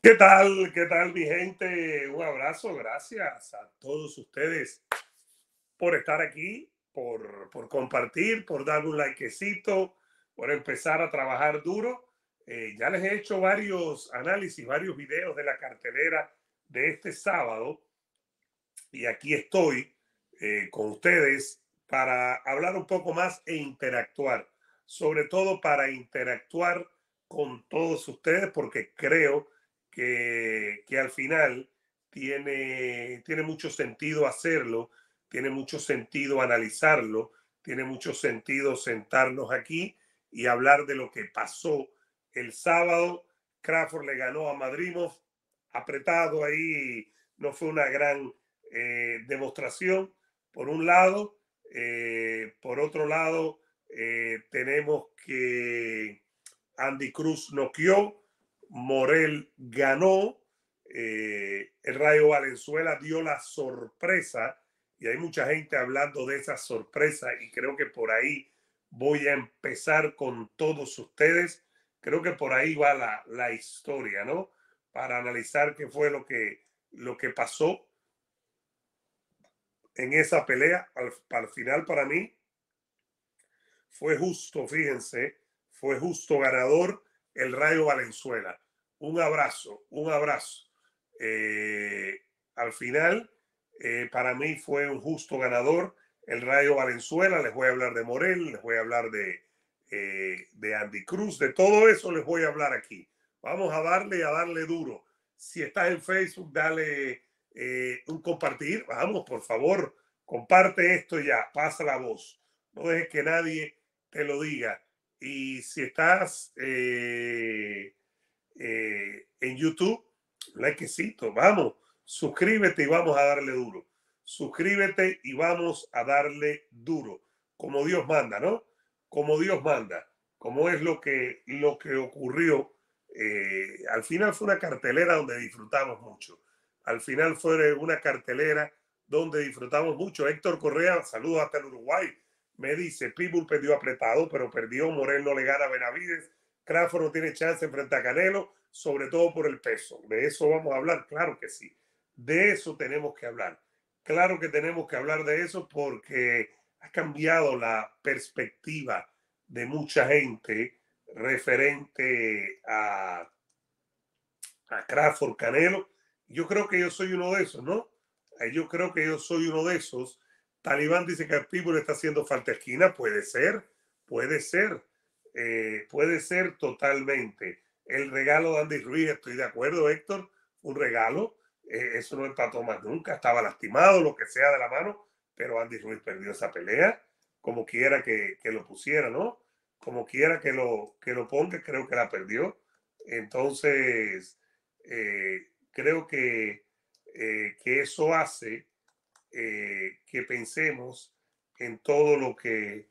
¿Qué tal? ¿Qué tal mi gente? Un abrazo, gracias a todos ustedes por estar aquí, por, por compartir, por dar un likecito, por empezar a trabajar duro. Eh, ya les he hecho varios análisis, varios videos de la cartelera de este sábado y aquí estoy eh, con ustedes para hablar un poco más e interactuar, sobre todo para interactuar con todos ustedes porque creo que, al final tiene, tiene mucho sentido hacerlo, tiene mucho sentido analizarlo, tiene mucho sentido sentarnos aquí y hablar de lo que pasó el sábado. Crawford le ganó a Madrimov, apretado ahí, no fue una gran eh, demostración, por un lado. Eh, por otro lado, eh, tenemos que Andy Cruz noqueó, Morel ganó, eh, el Rayo Valenzuela dio la sorpresa y hay mucha gente hablando de esa sorpresa y creo que por ahí voy a empezar con todos ustedes. Creo que por ahí va la, historia, ¿no? Para analizar qué fue lo que, lo que pasó en esa pelea. Al, al final para mí fue justo, fíjense, fue justo ganador el Rayo Valenzuela. Un abrazo, un abrazo. Eh, al final, eh, para mí fue un justo ganador el Rayo Valenzuela. Les voy a hablar de Morel, les voy a hablar de, eh, de Andy Cruz, de todo eso les voy a hablar aquí. Vamos a darle, a darle duro. Si estás en Facebook, dale un compartir. Vamos, por favor, comparte esto ya, pasa la voz. No dejes que nadie te lo diga. Y si estás eh, eh, en YouTube, likecito, vamos, suscríbete y vamos a darle duro. Suscríbete y vamos a darle duro, como Dios manda, ¿no? Como Dios manda, como es lo que, lo que ocurrió. Eh, al final fue una cartelera donde disfrutamos mucho. Al final fue una cartelera donde disfrutamos mucho. Héctor Correa, saludos hasta el Uruguay. Me dice, Pitbull perdió apretado, pero perdió. Moreno le gana a Benavides. Crawford no tiene chance frente a Canelo, sobre todo por el peso. De eso vamos a hablar, claro que sí. De eso tenemos que hablar. Claro que tenemos que hablar de eso porque ha cambiado la perspectiva de mucha gente referente a, a Crawford Canelo. Yo creo que yo soy uno de esos, ¿no? Yo creo que yo soy uno de esos Talibán dice que el Pittsburgh está haciendo falta esquina. Puede ser, puede ser, eh, puede ser totalmente. El regalo de Andy Ruiz, estoy de acuerdo, Héctor, un regalo. Eh, eso no empató más nunca. Estaba lastimado, lo que sea de la mano, pero Andy Ruiz perdió esa pelea. Como quiera que, lo pusiera, ¿no? Como quiera que lo, que lo ponga, creo que la perdió. Entonces, eh, creo que, que eso hace eh, que pensemos en todo lo que,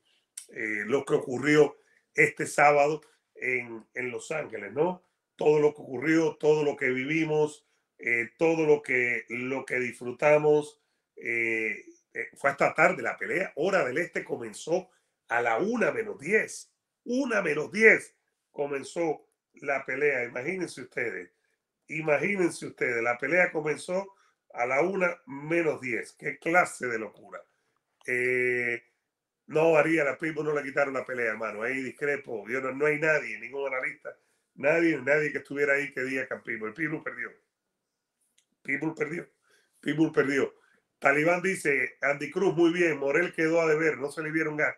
eh, lo que ocurrió este sábado en, Los Ángeles, ¿no? Todo lo que ocurrió, todo lo que vivimos, eh, todo lo que, lo que disfrutamos. fue esta tarde la pelea. Hora del Este comenzó a la una menos 10. Una menos 10 comenzó la pelea. Imagínense ustedes. Imagínense ustedes. La pelea comenzó a la una menos diez Qué clase de locura. Eh, no haría la Pitbull no le quitaron la pelea, hermano. Ahí discrepo. Yo no, hay nadie, ningún analista, nadie, nadie que estuviera ahí que diga que el Pitbull. perdió. Pitbull perdió. Pitbull perdió. Talibán dice, Andy Cruz, muy bien, Morel quedó a deber, no se le vieron ganas.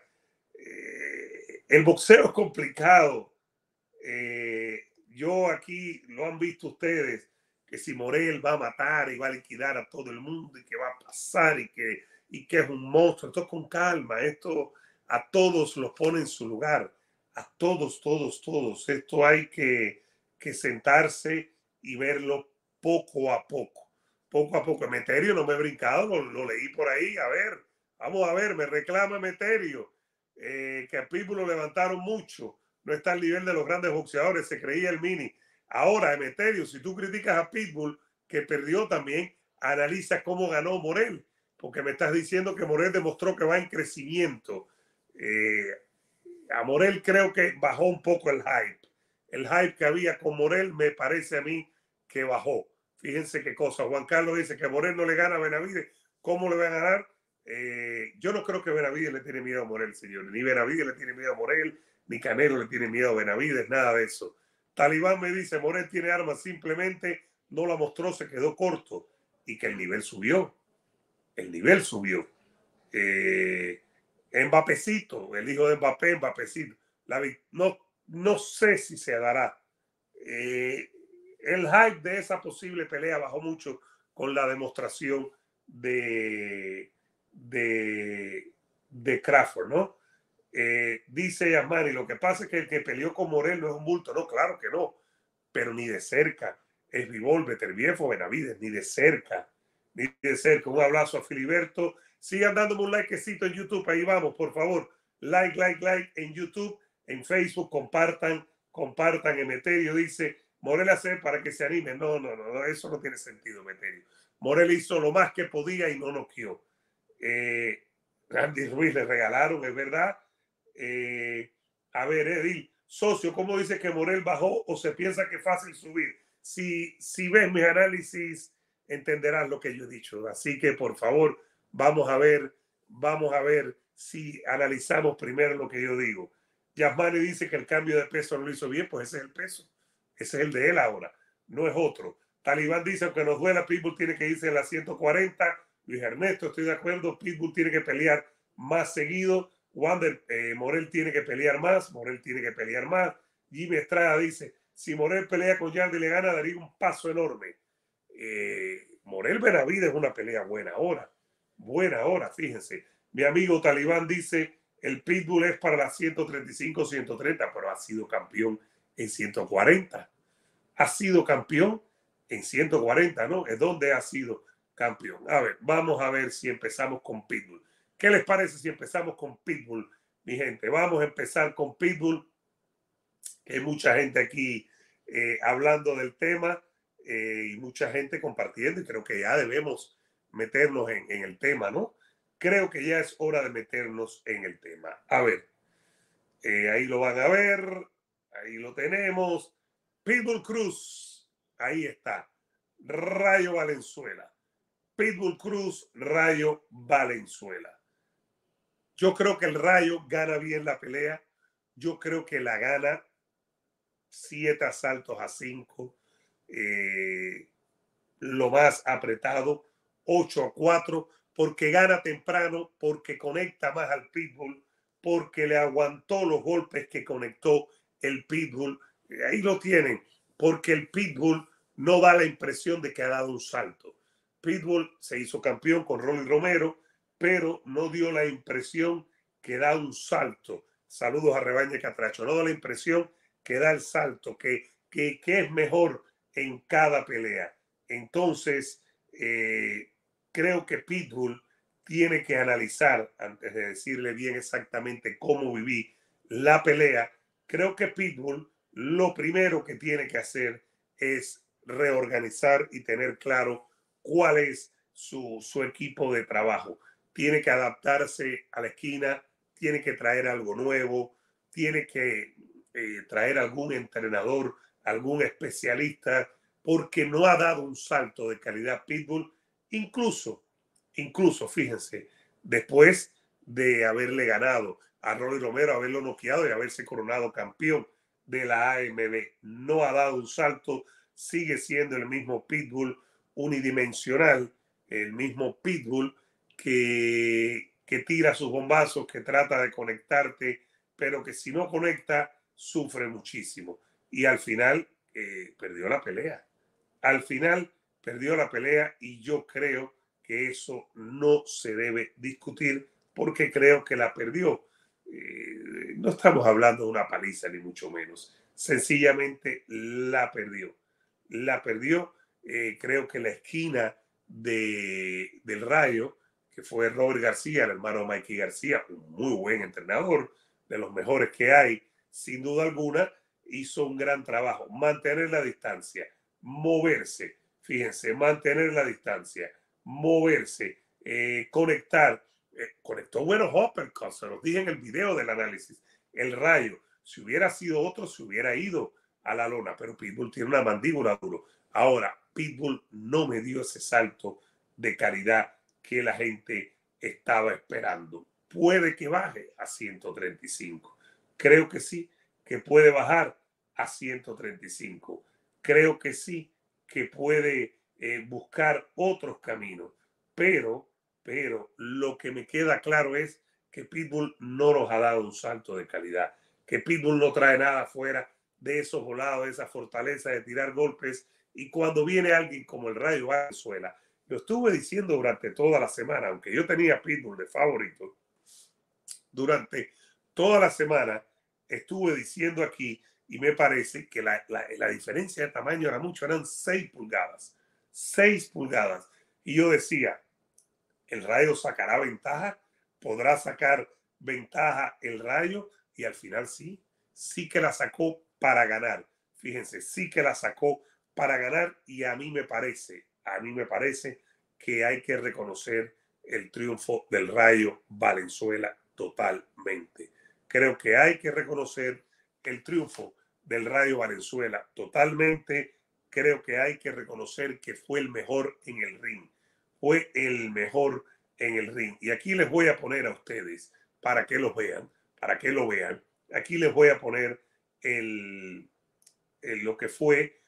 Eh, el boxeo es complicado. Eh, yo aquí, lo han visto ustedes, que si Morel va a matar y va a liquidar a todo el mundo y que va a pasar y que, y que es un monstruo. Esto con calma, esto a todos los pone en su lugar, a todos, todos, todos. Esto hay que, que sentarse y verlo poco a poco, poco a poco. Meterio no me he brincado, lo, leí por ahí, a ver, vamos a ver, me reclama Meterio, eh, que a lo levantaron mucho, no está al nivel de los grandes boxeadores, se creía el mini. Ahora, Emeterio, si tú criticas a Pitbull, que perdió también, analiza cómo ganó Morel, porque me estás diciendo que Morel demostró que va en crecimiento. Eh, a Morel creo que bajó un poco el hype. El hype que había con Morel me parece a mí que bajó. Fíjense qué cosa. Juan Carlos dice que Morel no le gana a Benavides. ¿Cómo le va a ganar? Eh, yo no creo que Benavides le tiene miedo a Morel, señores. Ni Benavides le tiene miedo a Morel, ni Canelo le tiene miedo a Benavides, nada de eso. Talibán me dice, Moret tiene armas, simplemente no la mostró, se quedó corto y que el nivel subió. El nivel subió. Eh, el hijo de Mbappé, Mbappécito. La, no, no sé si se dará. Eh, el hype de esa posible pelea bajó mucho con la demostración de, de, de Crawford, ¿no? Eh, dice Yasmani, lo que pasa es que el que peleó con Morel no es un bulto. No, claro que no, pero ni de cerca. Es Vivol, Beterviejo, Benavides, ni de cerca. Ni de cerca. Un abrazo a Filiberto. Sigan dándome un likecito en YouTube. Ahí vamos, por favor. Like, like, like en YouTube, en Facebook. Compartan, compartan. Emeterio dice, Morel hace para que se anime. No, no, no, eso no tiene sentido, Emeterio. Morel hizo lo más que podía y no nos Eh, Randy Ruiz le regalaron, es verdad eh, a ver, Edil, socio, ¿cómo dice que Morel bajó o se piensa que es fácil subir? Si, si ves mis análisis, entenderás lo que yo he dicho. Así que, por favor, vamos a ver, vamos a ver si analizamos primero lo que yo digo. Yasmani dice que el cambio de peso no lo hizo bien, pues ese es el peso. Ese es el de él ahora, no es otro. Talibán dice, aunque nos duela, Pitbull tiene que irse en la 140. Luis Ernesto, estoy de acuerdo, Pitbull tiene que pelear más seguido. Wander, eh, Morel tiene que pelear más, Morel tiene que pelear más. Jimmy Estrada dice, si Morel pelea con Yardi y le gana, daría un paso enorme. Eh, Morel Benavides es una pelea buena ahora, buena ahora, fíjense. Mi amigo Talibán dice, el Pitbull es para las 135-130, pero ha sido campeón en 140. Ha sido campeón en 140, ¿no? Es donde ha sido campeón. A ver, vamos a ver si empezamos con Pitbull. ¿Qué les parece si empezamos con Pitbull, mi gente? Vamos a empezar con Pitbull, hay mucha gente aquí eh, hablando del tema eh, y mucha gente compartiendo y creo que ya debemos meternos en, el tema, ¿no? Creo que ya es hora de meternos en el tema. A ver, eh, ahí lo van a ver, ahí lo tenemos. Pitbull Cruz, ahí está. Rayo Valenzuela. Pitbull Cruz, Rayo Valenzuela. Yo creo que el Rayo gana bien la pelea. Yo creo que la gana siete asaltos a cinco. Eh, lo más apretado, ocho a cuatro, porque gana temprano, porque conecta más al pitbull, porque le aguantó los golpes que conectó el pitbull. Ahí lo tienen, porque el pitbull no da la impresión de que ha dado un salto. Pitbull se hizo campeón con Rolly Romero, pero no dio la impresión que da un salto. Saludos a Rebaña Catracho. No da la impresión que da el salto, que, es mejor en cada pelea. Entonces, eh, creo que Pitbull tiene que analizar, antes de decirle bien exactamente cómo viví la pelea, creo que Pitbull lo primero que tiene que hacer es reorganizar y tener claro cuál es su equipo de trabajo tiene que adaptarse a la esquina, tiene que traer algo nuevo, tiene que eh, traer algún entrenador, algún especialista, porque no ha dado un salto de calidad Pitbull, incluso, incluso, fíjense, después de haberle ganado a Rolly Romero, haberlo noqueado y haberse coronado campeón de la AMB. No ha dado un salto, sigue siendo el mismo Pitbull unidimensional, el mismo Pitbull que, tira sus bombazos, que trata de conectarte, pero que si no conecta, sufre muchísimo. Y al final eh, perdió la pelea. Al final perdió la pelea y yo creo que eso no se debe discutir porque creo que la perdió. Eh, no estamos hablando de una paliza, ni mucho menos. Sencillamente la perdió. La perdió, eh, creo que la esquina de, del rayo fue Robert García, el hermano de Mikey García, un muy buen entrenador, de los mejores que hay, sin duda alguna, hizo un gran trabajo. Mantener la distancia, moverse, fíjense, mantener la distancia, moverse, eh, conectar. Eh, conectó buenos uppercuts, se los dije en el video del análisis. El rayo, si hubiera sido otro, se hubiera ido a la lona, pero Pitbull tiene una mandíbula duro. Ahora, Pitbull no me dio ese salto de calidad que la gente estaba esperando. Puede que baje a 135. Creo que sí, que puede bajar a 135. Creo que sí, que puede eh, buscar otros caminos. Pero, pero lo que me queda claro es que Pitbull no nos ha dado un salto de calidad, que Pitbull no trae nada fuera de esos volados, de esa fortaleza de tirar golpes. Y cuando viene alguien como el Rayo Venezuela, lo estuve diciendo durante toda la semana, aunque yo tenía Pitbull de favorito, durante toda la semana estuve diciendo aquí y me parece que la, diferencia de tamaño era mucho, eran 6 pulgadas, 6 pulgadas. Y yo decía, el rayo sacará ventaja, podrá sacar ventaja el rayo y al final sí, sí que la sacó para ganar. Fíjense, sí que la sacó para ganar y a mí me parece a mí me parece que hay que reconocer el triunfo del Rayo Valenzuela totalmente. Creo que hay que reconocer el triunfo del Rayo Valenzuela totalmente. Creo que hay que reconocer que fue el mejor en el ring. Fue el mejor en el ring. Y aquí les voy a poner a ustedes, para que lo vean, para que lo vean, aquí les voy a poner lo que fue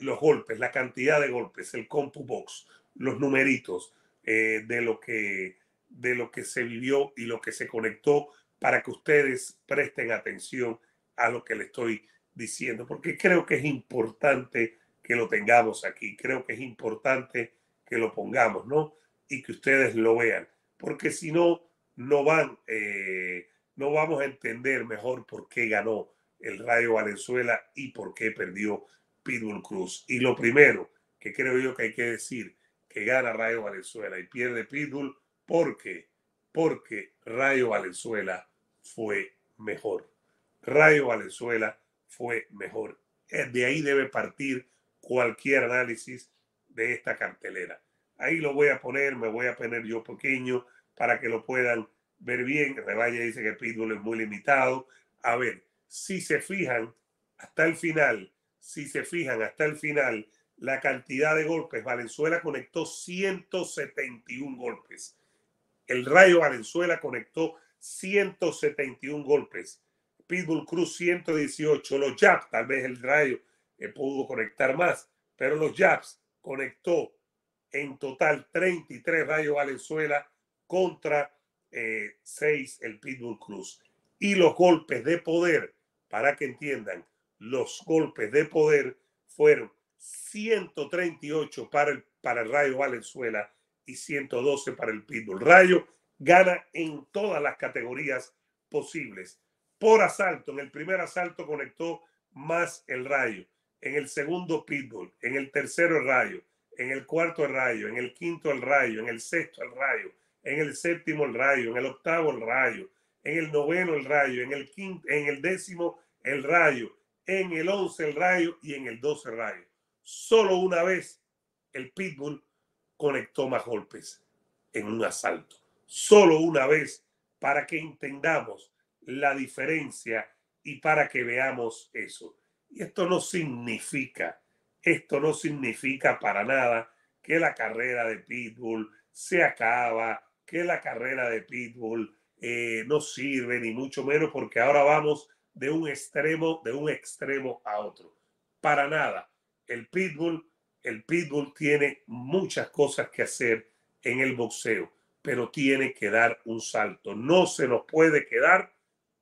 los golpes, la cantidad de golpes, el compu box, los numeritos eh, de, lo que, de lo que se vivió y lo que se conectó para que ustedes presten atención a lo que le estoy diciendo, porque creo que es importante que lo tengamos aquí, creo que es importante que lo pongamos, ¿no? Y que ustedes lo vean, porque si no, no van, eh, no vamos a entender mejor por qué ganó el Rayo Valenzuela y por qué perdió Pitbull Cruz. Y lo primero que creo yo que hay que decir, que gana Rayo Valenzuela y pierde Pitbull porque, porque Rayo Valenzuela fue mejor. Rayo Valenzuela fue mejor. Eh, de ahí debe partir cualquier análisis de esta cartelera. Ahí lo voy a poner, me voy a poner yo pequeño para que lo puedan ver bien. Revalle dice que Pitbull es muy limitado. A ver, si se fijan, hasta el final, si se fijan hasta el final, la cantidad de golpes, Valenzuela conectó 171 golpes. El Rayo Valenzuela conectó 171 golpes. Pitbull Cruz 118. Los Japs, tal vez el Rayo eh, pudo conectar más, pero los Japs conectó en total 33 Rayo Valenzuela contra 6 eh, el Pitbull Cruz. Y los golpes de poder, para que entiendan, los golpes de poder fueron 138 para el, para el Rayo Valenzuela y 112 para el Pitbull. Rayo gana en todas las categorías posibles. Por asalto, en el primer asalto conectó más el Rayo, en el segundo Pitbull, en el tercero el Rayo, en el cuarto el Rayo, en el quinto el Rayo, en el sexto el Rayo, en el séptimo el Rayo, en el octavo el Rayo, en el noveno el Rayo, en el quinto, en el décimo el Rayo, en el 11 el rayo y en el 12 el rayo. Solo una vez el Pitbull conectó más golpes en un asalto. Solo una vez para que entendamos la diferencia y para que veamos eso. Y esto no significa, esto no significa para nada que la carrera de Pitbull se acaba, que la carrera de Pitbull eh, no sirve, ni mucho menos porque ahora vamos de un extremo, de un extremo a otro. Para nada. El pitbull, el pitbull tiene muchas cosas que hacer en el boxeo, pero tiene que dar un salto. No se nos puede quedar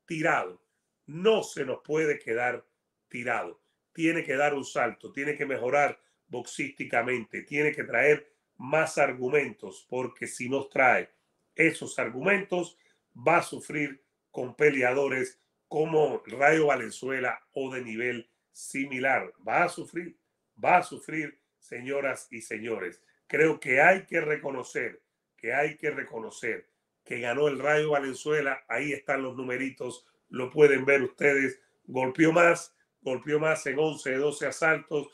tirado. No se nos puede quedar tirado. Tiene que dar un salto, tiene que mejorar boxísticamente, tiene que traer más argumentos, porque si nos trae esos argumentos, va a sufrir con peleadores como Rayo Valenzuela o de nivel similar. Va a sufrir, va a sufrir, señoras y señores. Creo que hay que reconocer, que hay que reconocer que ganó el Rayo Valenzuela. Ahí están los numeritos, lo pueden ver ustedes. Golpeó más, golpeó más en 11 12 asaltos,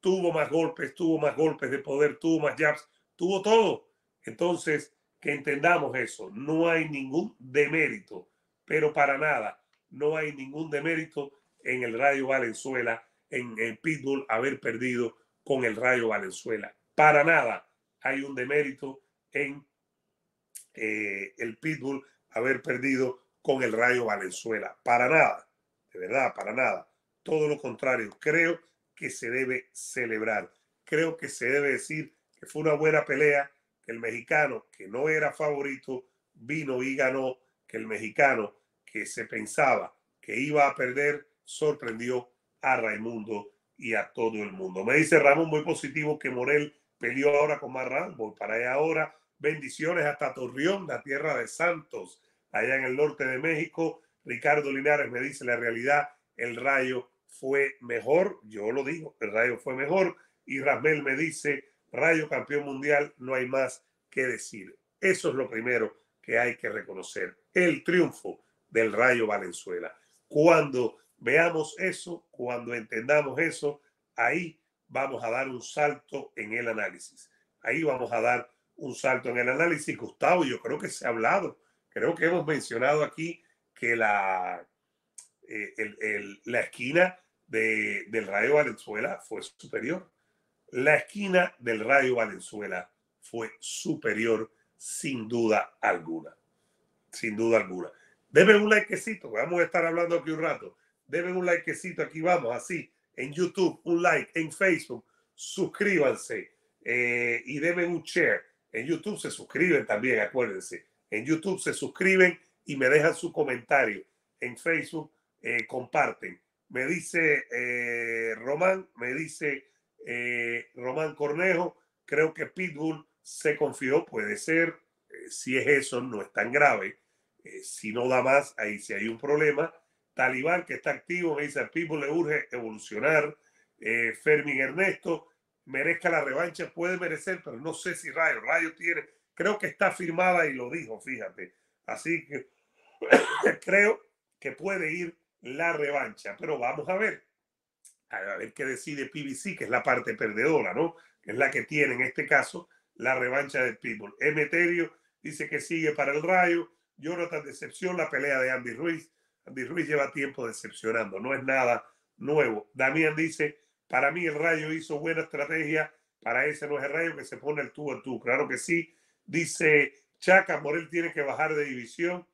tuvo más golpes, tuvo más golpes de poder, tuvo más jabs, tuvo todo. Entonces, que entendamos eso, no hay ningún demérito, pero para nada no hay ningún demérito en el Rayo Valenzuela, en el Pitbull haber perdido con el Rayo Valenzuela. Para nada hay un demérito en eh, el Pitbull haber perdido con el Rayo Valenzuela. Para nada, de verdad, para nada. Todo lo contrario, creo que se debe celebrar. Creo que se debe decir que fue una buena pelea, que el mexicano, que no era favorito, vino y ganó, que el mexicano que se pensaba que iba a perder sorprendió a Raimundo y a todo el mundo. Me dice Ramón, muy positivo que Morel peleó ahora con más Rambo. Para allá ahora, bendiciones hasta Torreón, la tierra de Santos, allá en el norte de México. Ricardo Linares me dice la realidad, el rayo fue mejor, yo lo digo, el rayo fue mejor. Y Rasmel me dice, rayo campeón mundial, no hay más que decir. Eso es lo primero que hay que reconocer. El triunfo del Rayo Valenzuela. Cuando veamos eso, cuando entendamos eso, ahí vamos a dar un salto en el análisis. Ahí vamos a dar un salto en el análisis. Gustavo, yo creo que se ha hablado, creo que hemos mencionado aquí que la, eh, la esquina del Rayo Valenzuela fue superior. La esquina del Rayo Valenzuela fue superior sin duda alguna. Sin duda alguna. Deben un likecito, vamos a estar hablando aquí un rato. Deben un likecito, aquí vamos, así, en YouTube, un like, en Facebook, suscríbanse eh, y deben un share. En YouTube se suscriben también, acuérdense. En YouTube se suscriben y me dejan su comentario. En Facebook eh, comparten. Me dice eh, Román, me dice Román Cornejo, creo que Pitbull se confió, puede ser, si es eso, no es tan grave eh, si no da más, ahí sí hay un problema. Talibán, que está activo, me dice, al Pitbull le urge evolucionar. Eh, Fermín Ernesto, merezca la revancha, puede merecer, pero no sé si Rayo, Rayo tiene, creo que está firmada y lo dijo, fíjate. Así que creo que puede ir la revancha, pero vamos a ver, a ver qué decide PBC, que es la parte perdedora, ¿no? Que es la que tiene en este caso la revancha del People. Emeterio dice que sigue para el Rayo. Jonathan decepción, la pelea de Andy Ruiz. Andy Ruiz lleva tiempo decepcionando, no es nada nuevo. Damián dice, para mí el Rayo hizo buena estrategia, para ese no es el Rayo que se pone el tú a tú. Claro que sí, dice Chaca, Morel tiene que bajar de división.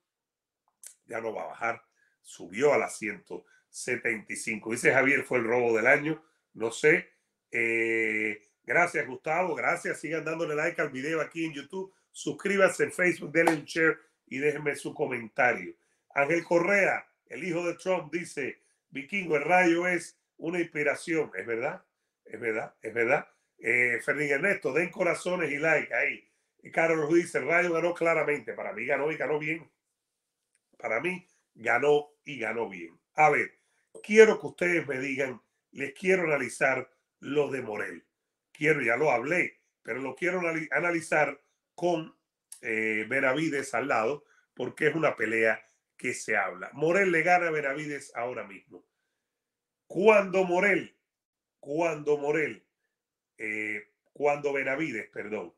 Ya no va a bajar, subió al asiento 175. Dice Javier, fue el robo del año, no sé. Eh, gracias Gustavo, gracias, sigan dándole like al video aquí en YouTube, suscríbanse en Facebook, denle un share y déjenme su comentario. Ángel Correa, el hijo de Trump, dice, Vikingo, el rayo es una inspiración. Es verdad, es verdad, es verdad. Eh, Ernesto, den corazones y like ahí. Y Carlos dice, el rayo ganó claramente. Para mí ganó y ganó bien. Para mí ganó y ganó bien. A ver, quiero que ustedes me digan, les quiero analizar lo de Morel. Quiero, ya lo hablé, pero lo quiero analizar con eh, al lado, porque es una pelea que se habla. Morel le gana a Benavides ahora mismo. Cuando Morel, cuando Morel, eh, cuando Benavides, perdón,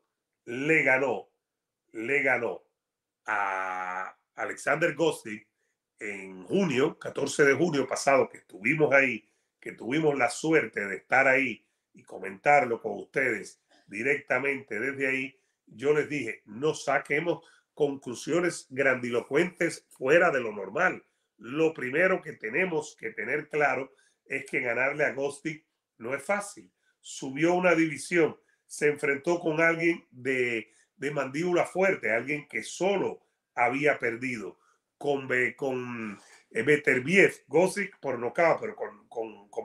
le ganó, le ganó a Alexander Gossi en junio, 14 de junio pasado, que estuvimos ahí, que tuvimos la suerte de estar ahí y comentarlo con ustedes directamente desde ahí, yo les dije, no saquemos conclusiones grandilocuentes fuera de lo normal. Lo primero que tenemos que tener claro es que ganarle a Gostic no es fácil. Subió una división, se enfrentó con alguien de, mandíbula fuerte, alguien que solo había perdido con, con eh, Beterbiev, Gostic por nocao, pero con, con, con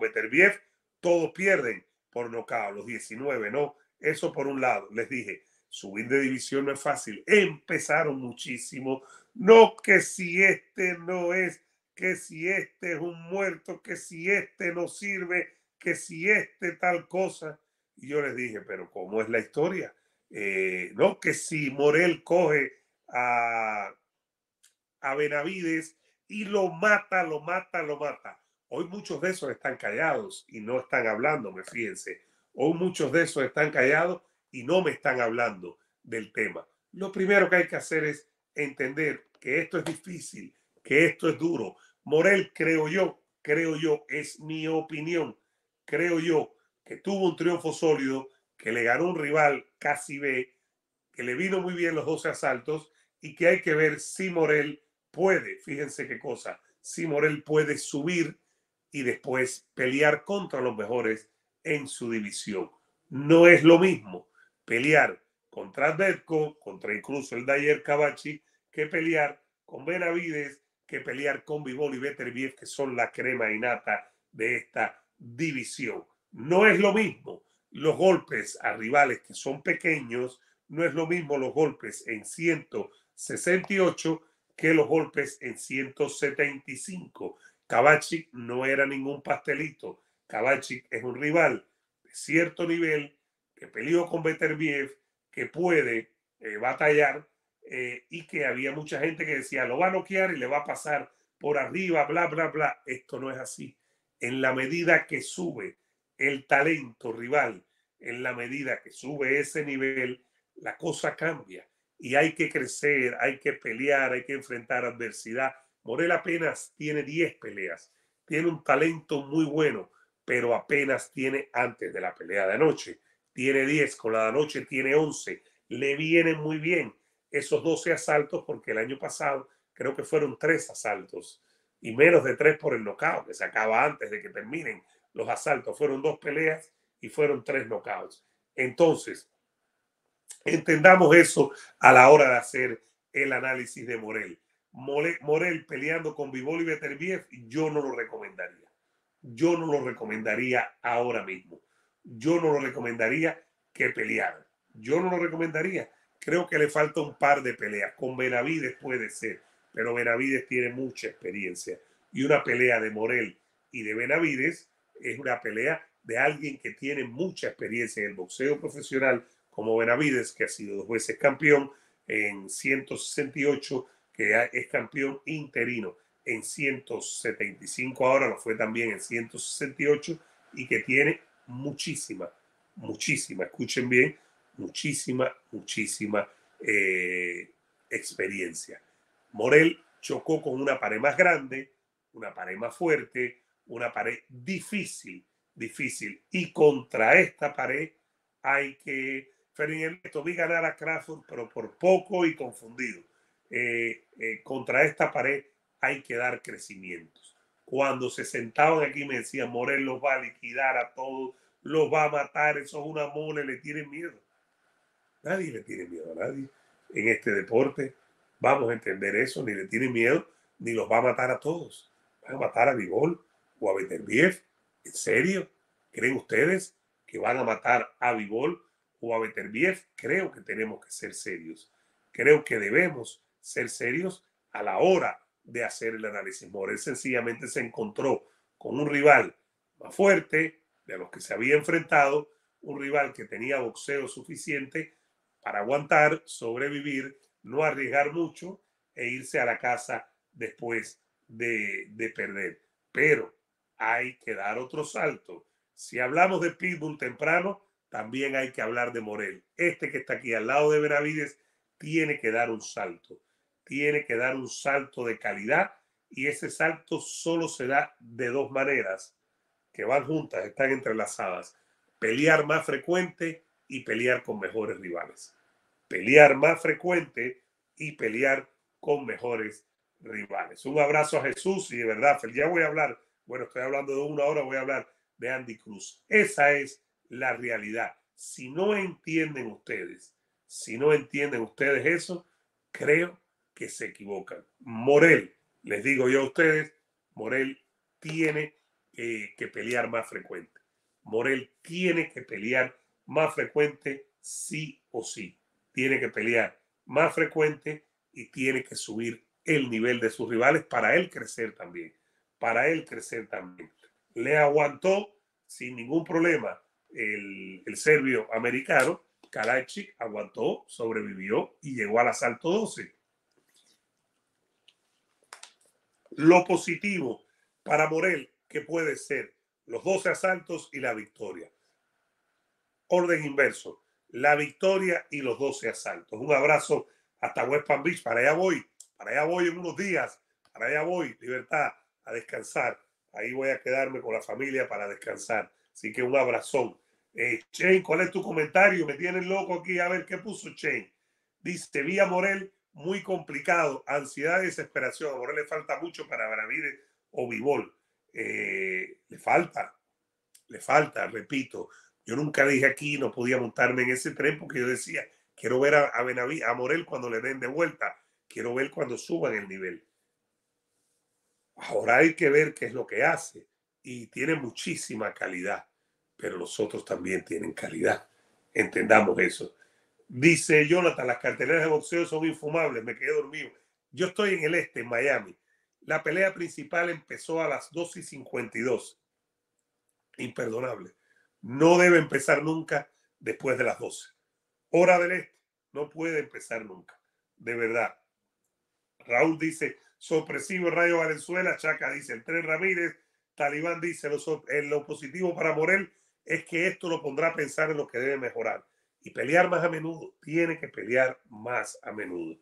todos pierden por nocao, los 19, ¿no? Eso por un lado, les dije. Subir de división no es fácil. Empezaron muchísimo. No que si este no es, que si este es un muerto, que si este no sirve, que si este tal cosa. Y yo les dije, pero ¿cómo es la historia? Eh, no que si Morel coge a, Benavides y lo mata, lo mata, lo mata. Hoy muchos de esos están callados y no están hablando me fíjense. Hoy muchos de esos están callados y no me están hablando del tema. Lo primero que hay que hacer es entender que esto es difícil, que esto es duro. Morel, creo yo, creo yo, es mi opinión, creo yo que tuvo un triunfo sólido, que le ganó un rival casi B, que le vino muy bien los 12 asaltos y que hay que ver si Morel puede, fíjense qué cosa, si Morel puede subir y después pelear contra los mejores en su división. No es lo mismo pelear contra Betco, contra incluso el Dyer Cabachi, que pelear con Benavides, que pelear con Vivoli y View, que son la crema innata de esta división. No es lo mismo los golpes a rivales que son pequeños, no es lo mismo los golpes en 168 que los golpes en 175. Cavachi no era ningún pastelito. Cavachi es un rival de cierto nivel, que peleó con Beterbiev, que puede eh, batallar eh, y que había mucha gente que decía, lo va a noquear y le va a pasar por arriba, bla, bla, bla. Esto no es así. En la medida que sube el talento rival, en la medida que sube ese nivel, la cosa cambia y hay que crecer, hay que pelear, hay que enfrentar adversidad. Morel apenas tiene 10 peleas, tiene un talento muy bueno, pero apenas tiene antes de la pelea de anoche tiene 10, con la noche tiene 11. Le vienen muy bien esos 12 asaltos porque el año pasado creo que fueron 3 asaltos y menos de 3 por el knockout, que se acaba antes de que terminen los asaltos. Fueron dos peleas y fueron 3 knockouts. Entonces, entendamos eso a la hora de hacer el análisis de Morel. Morel, peleando con Vivoli y Beterbiev, yo no lo recomendaría. Yo no lo recomendaría ahora mismo yo no lo recomendaría que pelearan. Yo no lo recomendaría. Creo que le falta un par de peleas. Con Benavides puede ser, pero Benavides tiene mucha experiencia. Y una pelea de Morel y de Benavides es una pelea de alguien que tiene mucha experiencia en el boxeo profesional, como Benavides, que ha sido dos veces campeón en 168, que es campeón interino en 175 ahora, lo fue también en 168, y que tiene muchísima, muchísima, escuchen bien, muchísima, muchísima eh, experiencia. Morel chocó con una pared más grande, una pared más fuerte, una pared difícil, difícil. Y contra esta pared hay que... esto vi ganar a Crawford, pero por poco y confundido. Eh, eh, contra esta pared hay que dar crecimientos. Cuando se sentaban aquí me decían, Morel los va a liquidar a todos, lo va a matar, eso es una mole, le tienen miedo. Nadie le tiene miedo a nadie en este deporte. Vamos a entender eso, ni le tiene miedo, ni los va a matar a todos. Van a matar a Bigol o a Betterbief. ¿En serio? ¿Creen ustedes que van a matar a Bigol o a Betterbief? Creo que tenemos que ser serios. Creo que debemos ser serios a la hora de hacer el análisis. Morel sencillamente se encontró con un rival más fuerte, de los que se había enfrentado, un rival que tenía boxeo suficiente para aguantar, sobrevivir, no arriesgar mucho e irse a la casa después de, de perder. Pero hay que dar otro salto. Si hablamos de Pitbull temprano, también hay que hablar de Morel. Este que está aquí al lado de Benavides tiene que dar un salto. Tiene que dar un salto de calidad y ese salto solo se da de dos maneras que van juntas, están entrelazadas. Pelear más frecuente y pelear con mejores rivales. Pelear más frecuente y pelear con mejores rivales. Un abrazo a Jesús y de verdad, ya voy a hablar, bueno, estoy hablando de una hora, voy a hablar de Andy Cruz. Esa es la realidad. Si no entienden ustedes, si no entienden ustedes eso, creo que se equivocan. Morel, les digo yo a ustedes, Morel tiene eh, que pelear más frecuente. Morel tiene que pelear más frecuente, sí o sí. Tiene que pelear más frecuente y tiene que subir el nivel de sus rivales para él crecer también. Para él crecer también. Le aguantó sin ningún problema el, serbio americano. Kalajic aguantó, sobrevivió y llegó al asalto 12. Lo positivo para Morel ¿Qué puede ser los 12 asaltos y la victoria. Orden inverso, la victoria y los 12 asaltos. Un abrazo hasta West Palm Beach, para allá voy, para allá voy en unos días, para allá voy, libertad, a descansar. Ahí voy a quedarme con la familia para descansar. Así que un abrazón. Eh, ¿cuál es tu comentario? Me tienen loco aquí. A ver, ¿qué puso Chen? Dice, Vía Morel, muy complicado. Ansiedad y desesperación. A Morel le falta mucho para Bravide o Vivol. Eh, le falta, le falta, repito. Yo nunca dije aquí, no podía montarme en ese tren porque yo decía, quiero ver a, Benaví, a Morel cuando le den de vuelta, quiero ver cuando suban el nivel. Ahora hay que ver qué es lo que hace y tiene muchísima calidad, pero los otros también tienen calidad. Entendamos eso. Dice Jonathan, las carteleras de boxeo son infumables, me quedé dormido. Yo estoy en el este, en Miami. La pelea principal empezó a las 12 y 52. Imperdonable. No debe empezar nunca después de las 12. Hora del Este. No puede empezar nunca. De verdad. Raúl dice, sorpresivo Rayo Valenzuela. Chaca dice, el tren Ramírez. Talibán dice, eh, lo, positivo para Morel es que esto lo pondrá a pensar en lo que debe mejorar. Y pelear más a menudo. Tiene que pelear más a menudo.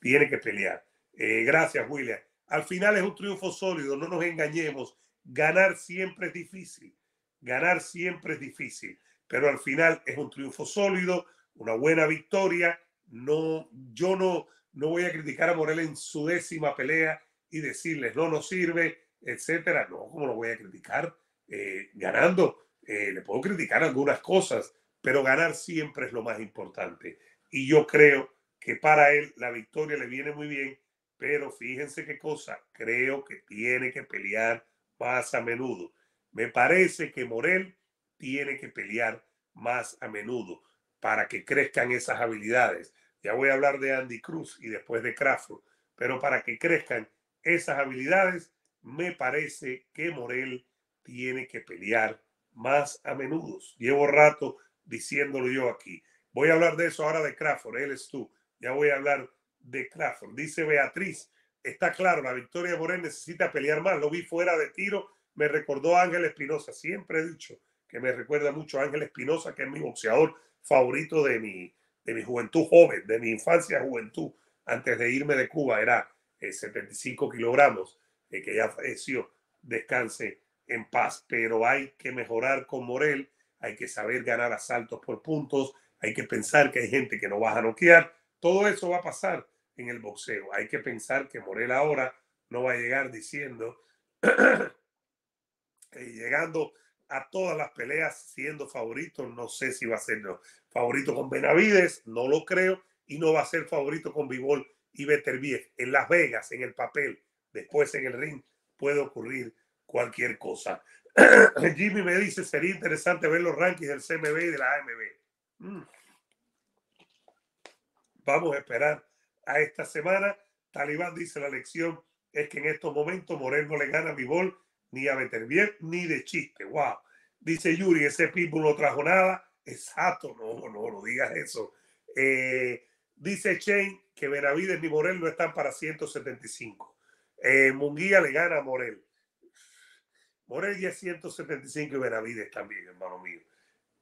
Tiene que pelear. Eh, gracias, William. Al final es un triunfo sólido, no nos engañemos. Ganar siempre es difícil, ganar siempre es difícil, pero al final es un triunfo sólido, una buena victoria. No, yo no, no voy a criticar a Morel en su décima pelea y decirles no nos sirve, etcétera. No, ¿cómo lo voy a criticar? Eh, ganando, eh, le puedo criticar algunas cosas, pero ganar siempre es lo más importante. Y yo creo que para él la victoria le viene muy bien pero fíjense qué cosa, creo que tiene que pelear más a menudo. Me parece que Morel tiene que pelear más a menudo para que crezcan esas habilidades. Ya voy a hablar de Andy Cruz y después de Crawford, pero para que crezcan esas habilidades, me parece que Morel tiene que pelear más a menudo. Llevo rato diciéndolo yo aquí. Voy a hablar de eso ahora de Crawford, él es tú. Ya voy a hablar de Crawford. Dice Beatriz, está claro, la victoria de Morel necesita pelear más. Lo vi fuera de tiro, me recordó Ángel Espinosa. Siempre he dicho que me recuerda mucho a Ángel Espinosa, que es mi boxeador favorito de mi, de mi juventud joven, de mi infancia juventud, antes de irme de Cuba, era 75 eh, kilogramos, eh, que ya falleció, descanse en paz, pero hay que mejorar con Morel, hay que saber ganar asaltos por puntos, hay que pensar que hay gente que no va a noquear, todo eso va a pasar en el boxeo. Hay que pensar que Morel ahora no va a llegar diciendo, llegando a todas las peleas siendo favorito, no sé si va a ser favorito con Benavides, no lo creo, y no va a ser favorito con Bivol y Veterbie En Las Vegas, en el papel, después en el ring, puede ocurrir cualquier cosa. Jimmy me dice, sería interesante ver los rankings del CMB y de la AMB. Mm. Vamos a esperar a esta semana. Talibán dice la lección es que en estos momentos Morel no le gana a mi ni a bien ni de chiste. Wow. Dice Yuri, ese pitbull no trajo nada. Exacto, no, no, no digas eso. Eh, dice Shane, que Benavides ni Morel no están para 175. Eh, Munguía le gana a Morel. Morel ya es 175 y Benavides también, hermano mío.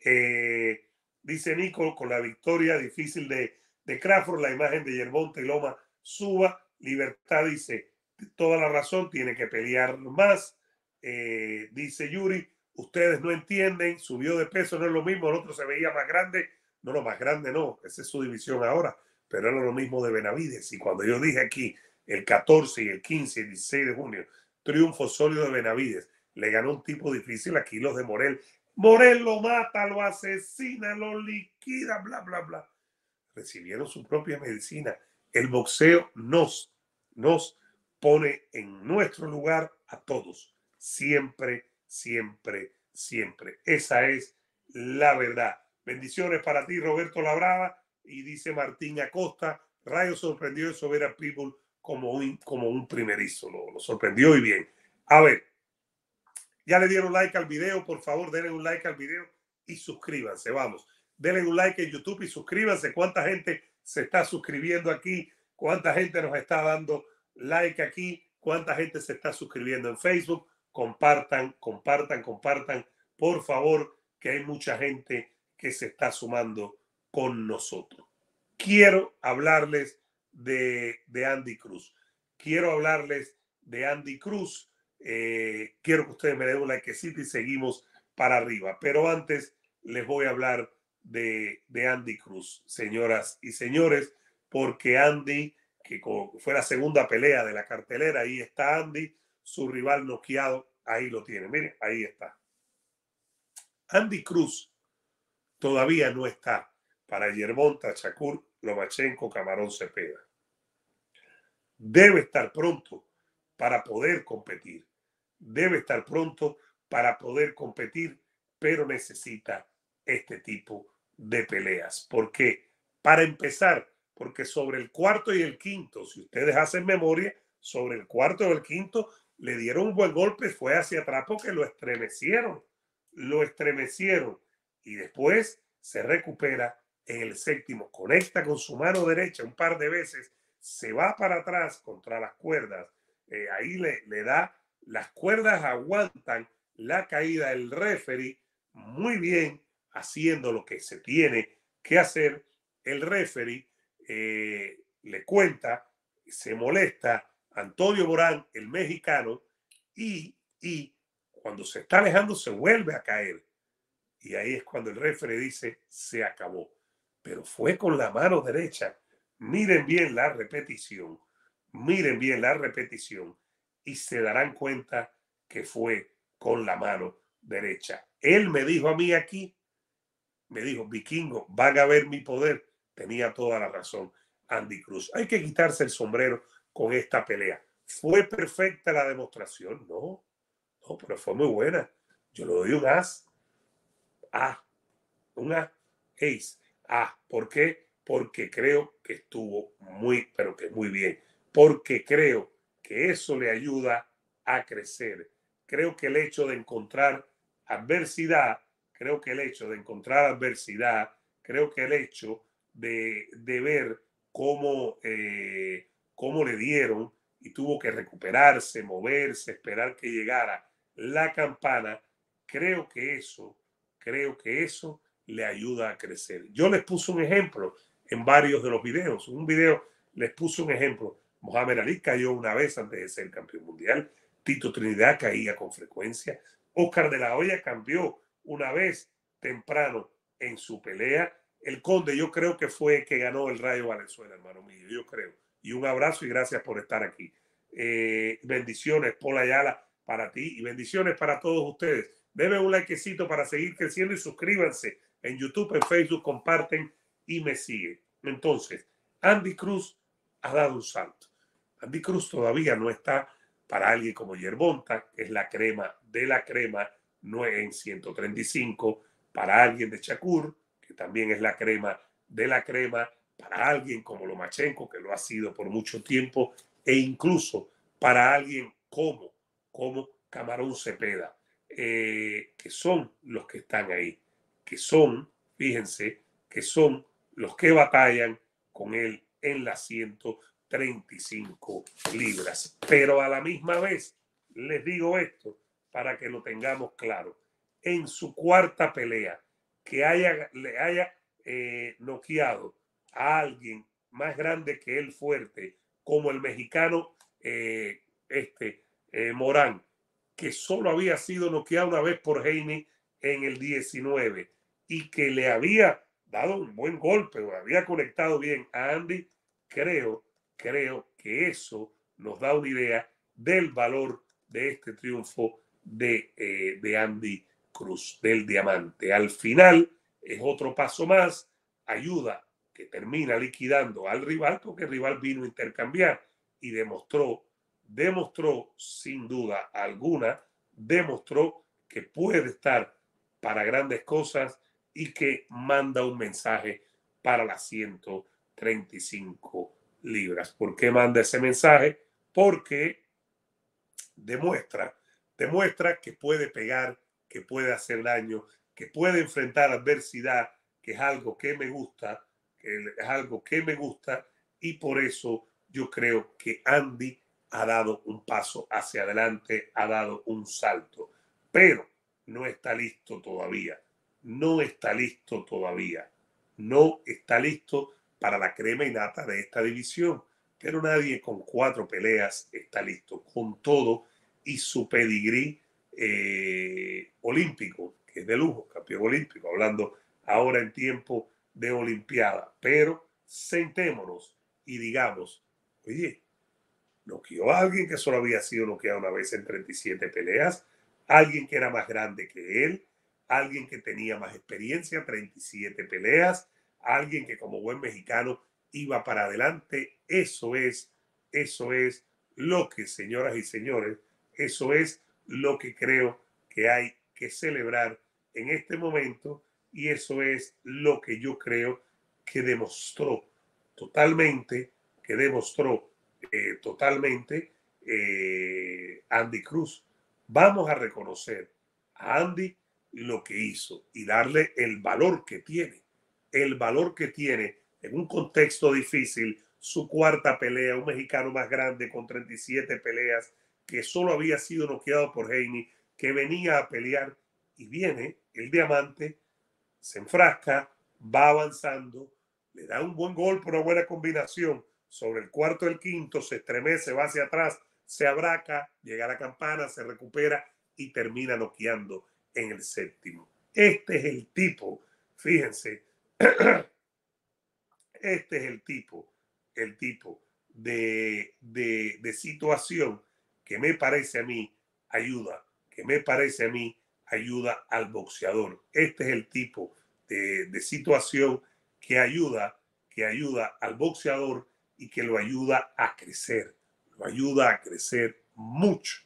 Eh, dice Nico, con la victoria difícil de de Crawford, la imagen de Yerbonte Loma suba. Libertad dice, toda la razón, tiene que pelear más. Eh, dice Yuri, ustedes no entienden, subió de peso, no es lo mismo, el otro se veía más grande. No, no, más grande no, esa es su división ahora, pero era lo mismo de Benavides. Y cuando yo dije aquí, el 14 y el 15 y el 16 de junio, triunfo sólido de Benavides, le ganó un tipo difícil aquí los de Morel. Morel lo mata, lo asesina, lo liquida, bla, bla, bla recibieron su propia medicina. El boxeo nos, nos pone en nuestro lugar a todos. Siempre, siempre, siempre. Esa es la verdad. Bendiciones para ti, Roberto Labrada. Y dice Martín Acosta, Rayo sorprendió eso ver a People como un, como un primerizo. Lo, lo sorprendió y bien. A ver, ya le dieron like al video. Por favor, denle un like al video y suscríbanse. Vamos. Denle un like en YouTube y suscríbanse. ¿Cuánta gente se está suscribiendo aquí? ¿Cuánta gente nos está dando like aquí? ¿Cuánta gente se está suscribiendo en Facebook? Compartan, compartan, compartan. Por favor, que hay mucha gente que se está sumando con nosotros. Quiero hablarles de, de Andy Cruz. Quiero hablarles de Andy Cruz. Eh, quiero que ustedes me den un likecito y seguimos para arriba. Pero antes les voy a hablar de, Andy Cruz, señoras y señores, porque Andy, que fue la segunda pelea de la cartelera, ahí está Andy, su rival noqueado, ahí lo tiene, miren, ahí está. Andy Cruz todavía no está para Yermonta, Tachacur, Lomachenko, Camarón Cepeda. Debe estar pronto para poder competir. Debe estar pronto para poder competir, pero necesita este tipo de peleas. porque Para empezar, porque sobre el cuarto y el quinto, si ustedes hacen memoria, sobre el cuarto o el quinto le dieron un buen golpe, fue hacia atrás porque lo estremecieron, lo estremecieron y después se recupera en el séptimo, conecta con su mano derecha un par de veces, se va para atrás contra las cuerdas, eh, ahí le, da, las cuerdas aguantan la caída, del referee muy bien haciendo lo que se tiene que hacer, el referee eh, le cuenta, se molesta Antonio Morán, el mexicano, y, y cuando se está alejando se vuelve a caer. Y ahí es cuando el referee dice, se acabó. Pero fue con la mano derecha. Miren bien la repetición. Miren bien la repetición. Y se darán cuenta que fue con la mano derecha. Él me dijo a mí aquí me dijo, vikingo, van a ver mi poder. Tenía toda la razón Andy Cruz. Hay que quitarse el sombrero con esta pelea. ¿Fue perfecta la demostración? No, no, pero fue muy buena. Yo le doy un as. A. Un as. Ace. A. ¿Por qué? Porque creo que estuvo muy, pero que muy bien. Porque creo que eso le ayuda a crecer. Creo que el hecho de encontrar adversidad creo que el hecho de encontrar adversidad, creo que el hecho de, ver cómo, eh, cómo le dieron y tuvo que recuperarse, moverse, esperar que llegara la campana, creo que eso, creo que eso le ayuda a crecer. Yo les puse un ejemplo en varios de los videos. Un video les puse un ejemplo. Mohamed Ali cayó una vez antes de ser campeón mundial. Tito Trinidad caía con frecuencia. Oscar de la Hoya cambió una vez temprano en su pelea. El Conde, yo creo que fue que ganó el Rayo Valenzuela, hermano mío, yo creo. Y un abrazo y gracias por estar aquí. Eh, bendiciones, Paula Ayala, para ti y bendiciones para todos ustedes. Deben un likecito para seguir creciendo y suscríbanse en YouTube, en Facebook, comparten y me siguen. Entonces, Andy Cruz ha dado un salto. Andy Cruz todavía no está para alguien como Yerbonta, que es la crema de la crema no en 135 para alguien de Chacur, que también es la crema de la crema, para alguien como Lomachenko, que lo ha sido por mucho tiempo, e incluso para alguien como, como Camarón Cepeda, eh, que son los que están ahí, que son, fíjense, que son los que batallan con él en las 135 libras. Pero a la misma vez, les digo esto, para que lo tengamos claro. En su cuarta pelea, que haya, le haya eh, noqueado a alguien más grande que él fuerte, como el mexicano eh, este, eh, Morán, que solo había sido noqueado una vez por Heine en el 19 y que le había dado un buen golpe, o había conectado bien a Andy, creo, creo que eso nos da una idea del valor de este triunfo eh, de, Andy Cruz, del diamante. Al final es otro paso más, ayuda que termina liquidando al rival porque el rival vino a intercambiar y demostró, demostró sin duda alguna, demostró que puede estar para grandes cosas y que manda un mensaje para las 135 libras. ¿Por qué manda ese mensaje? Porque demuestra demuestra que puede pegar, que puede hacer daño, que puede enfrentar adversidad, que es algo que me gusta, que es algo que me gusta y por eso yo creo que Andy ha dado un paso hacia adelante, ha dado un salto, pero no está listo todavía, no está listo todavía, no está listo para la crema y nata de esta división, pero nadie con cuatro peleas está listo. Con todo, y su pedigrí eh, olímpico, que es de lujo, campeón olímpico, hablando ahora en tiempo de Olimpiada. Pero sentémonos y digamos, oye, noqueó a alguien que solo había sido noqueado una vez en 37 peleas, alguien que era más grande que él, alguien que tenía más experiencia, 37 peleas, alguien que como buen mexicano iba para adelante. Eso es, eso es lo que, señoras y señores, eso es lo que creo que hay que celebrar en este momento y eso es lo que yo creo que demostró totalmente, que demostró eh, totalmente eh, Andy Cruz. Vamos a reconocer a Andy lo que hizo y darle el valor que tiene, el valor que tiene en un contexto difícil, su cuarta pelea, un mexicano más grande con 37 peleas, que solo había sido noqueado por Heini, que venía a pelear y viene el diamante, se enfrasca, va avanzando, le da un buen golpe, una buena combinación sobre el cuarto del quinto, se estremece, va hacia atrás, se abraca, llega a la campana, se recupera y termina noqueando en el séptimo. Este es el tipo, fíjense, este es el tipo, el tipo de, de, de situación que me parece a mí ayuda, que me parece a mí ayuda al boxeador. Este es el tipo de, situación que ayuda, que ayuda al boxeador y que lo ayuda a crecer, lo ayuda a crecer mucho,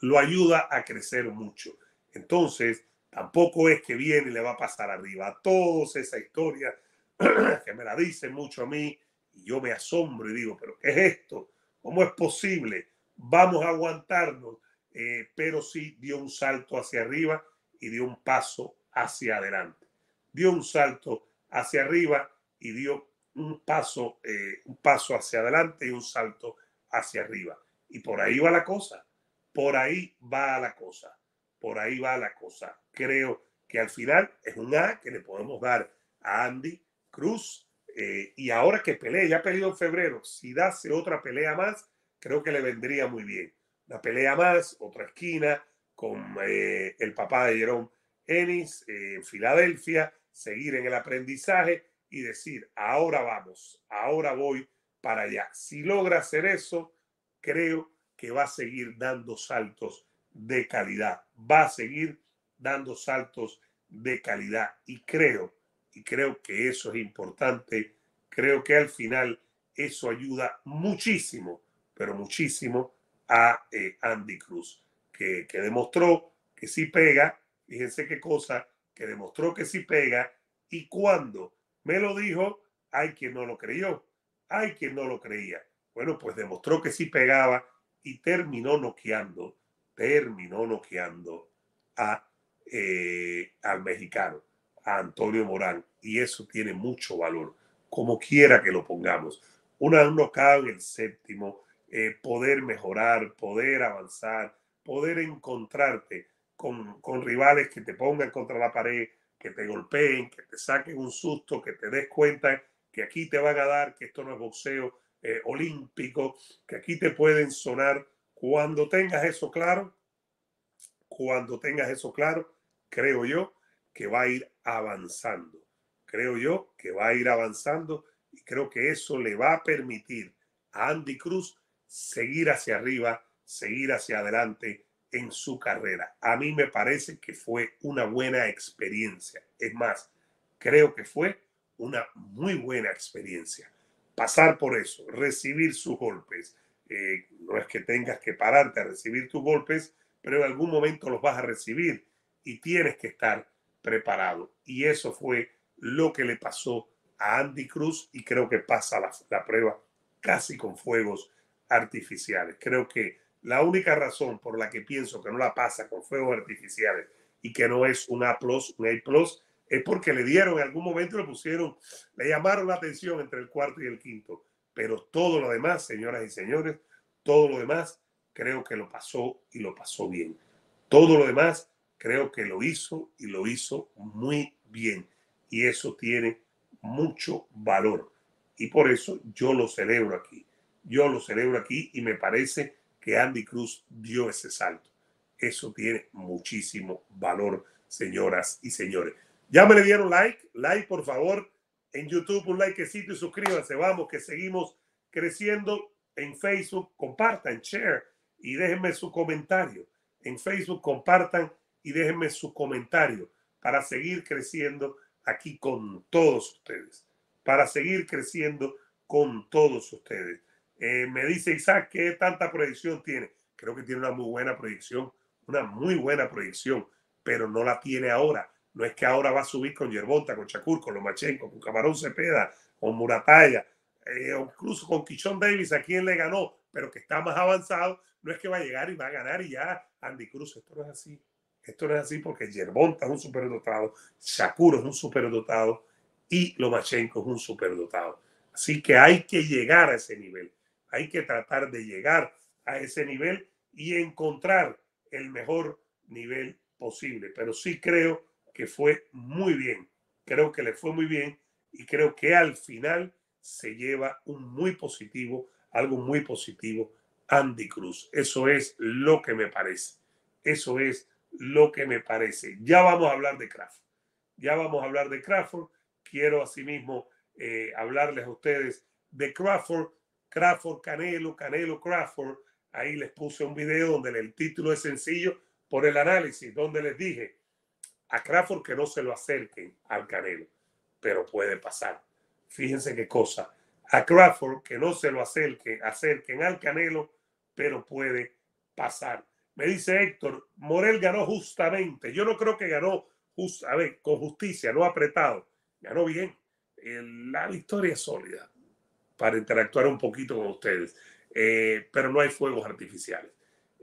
lo ayuda a crecer mucho. Entonces, tampoco es que viene y le va a pasar arriba a todos esa historia que me la dicen mucho a mí y yo me asombro y digo, pero ¿qué es esto? ¿Cómo es posible vamos a aguantarnos, eh, pero sí dio un salto hacia arriba y dio un paso hacia adelante. Dio un salto hacia arriba y dio un paso, eh, un paso hacia adelante y un salto hacia arriba. Y por ahí va la cosa, por ahí va la cosa, por ahí va la cosa. Creo que al final es un A que le podemos dar a Andy Cruz. Eh, y ahora que pelea, ya peleó en febrero, si dase otra pelea más, creo que le vendría muy bien. Una pelea más, otra esquina, con eh, el papá de Jerón Ennis eh, en Filadelfia, seguir en el aprendizaje y decir, ahora vamos, ahora voy para allá. Si logra hacer eso, creo que va a seguir dando saltos de calidad, va a seguir dando saltos de calidad y creo, y creo que eso es importante, creo que al final eso ayuda muchísimo pero muchísimo a eh, Andy Cruz, que, que, demostró que sí pega, fíjense qué cosa, que demostró que sí pega y cuando me lo dijo, hay quien no lo creyó, hay quien no lo creía. Bueno, pues demostró que sí pegaba y terminó noqueando, terminó noqueando a, eh, al mexicano, a Antonio Morán, y eso tiene mucho valor, como quiera que lo pongamos. Una, un knockout en el séptimo, eh, poder mejorar, poder avanzar, poder encontrarte con, rivales que te pongan contra la pared, que te golpeen, que te saquen un susto, que te des cuenta que aquí te van a dar, que esto no es boxeo eh, olímpico, que aquí te pueden sonar. Cuando tengas eso claro, cuando tengas eso claro, creo yo que va a ir avanzando. Creo yo que va a ir avanzando y creo que eso le va a permitir a Andy Cruz seguir hacia arriba, seguir hacia adelante en su carrera. A mí me parece que fue una buena experiencia. Es más, creo que fue una muy buena experiencia. Pasar por eso, recibir sus golpes. Eh, no es que tengas que pararte a recibir tus golpes, pero en algún momento los vas a recibir y tienes que estar preparado. Y eso fue lo que le pasó a Andy Cruz y creo que pasa la prueba casi con fuegos artificiales. Creo que la única razón por la que pienso que no la pasa con fuegos artificiales y que no es un A, un A, es porque le dieron en algún momento, le pusieron, le llamaron la atención entre el cuarto y el quinto. Pero todo lo demás, señoras y señores, todo lo demás creo que lo pasó y lo pasó bien. Todo lo demás creo que lo hizo y lo hizo muy bien. Y eso tiene mucho valor. Y por eso yo lo celebro aquí yo lo celebro aquí y me parece que Andy Cruz dio ese salto. Eso tiene muchísimo valor, señoras y señores. Ya me le dieron like, like por favor en YouTube, un likecito y suscríbanse. Vamos, que seguimos creciendo en Facebook. Compartan, share y déjenme su comentario. En Facebook compartan y déjenme su comentario para seguir creciendo aquí con todos ustedes. Para seguir creciendo con todos ustedes. Eh, me dice Isaac, ¿qué tanta proyección tiene? Creo que tiene una muy buena proyección, una muy buena proyección, pero no la tiene ahora. No es que ahora va a subir con Yerbonta, con Chacur, con Lomachenko, con Camarón Cepeda, con Murataya, eh, incluso con Quichón Davis, a quien le ganó, pero que está más avanzado. No es que va a llegar y va a ganar y ya Andy Cruz. Esto no es así. Esto no es así porque Yerbonta es un superdotado, Shakur es un superdotado y Lomachenko es un superdotado. Así que hay que llegar a ese nivel. Hay que tratar de llegar a ese nivel y encontrar el mejor nivel posible. Pero sí creo que fue muy bien. Creo que le fue muy bien y creo que al final se lleva un muy positivo, algo muy positivo Andy Cruz. Eso es lo que me parece. Eso es lo que me parece. Ya vamos a hablar de Craft. Ya vamos a hablar de Crawford. Quiero asimismo eh, hablarles a ustedes de Crawford Crawford Canelo, Canelo Crawford. Ahí les puse un video donde el título es sencillo por el análisis, donde les dije a Crawford que no se lo acerquen al Canelo, pero puede pasar. Fíjense qué cosa. A Crawford que no se lo acerquen, acerquen al Canelo, pero puede pasar. Me dice Héctor, Morel ganó justamente. Yo no creo que ganó a ver, con justicia, no apretado. Ganó bien. Eh, la victoria es sólida para interactuar un poquito con ustedes. Eh, pero no hay fuegos artificiales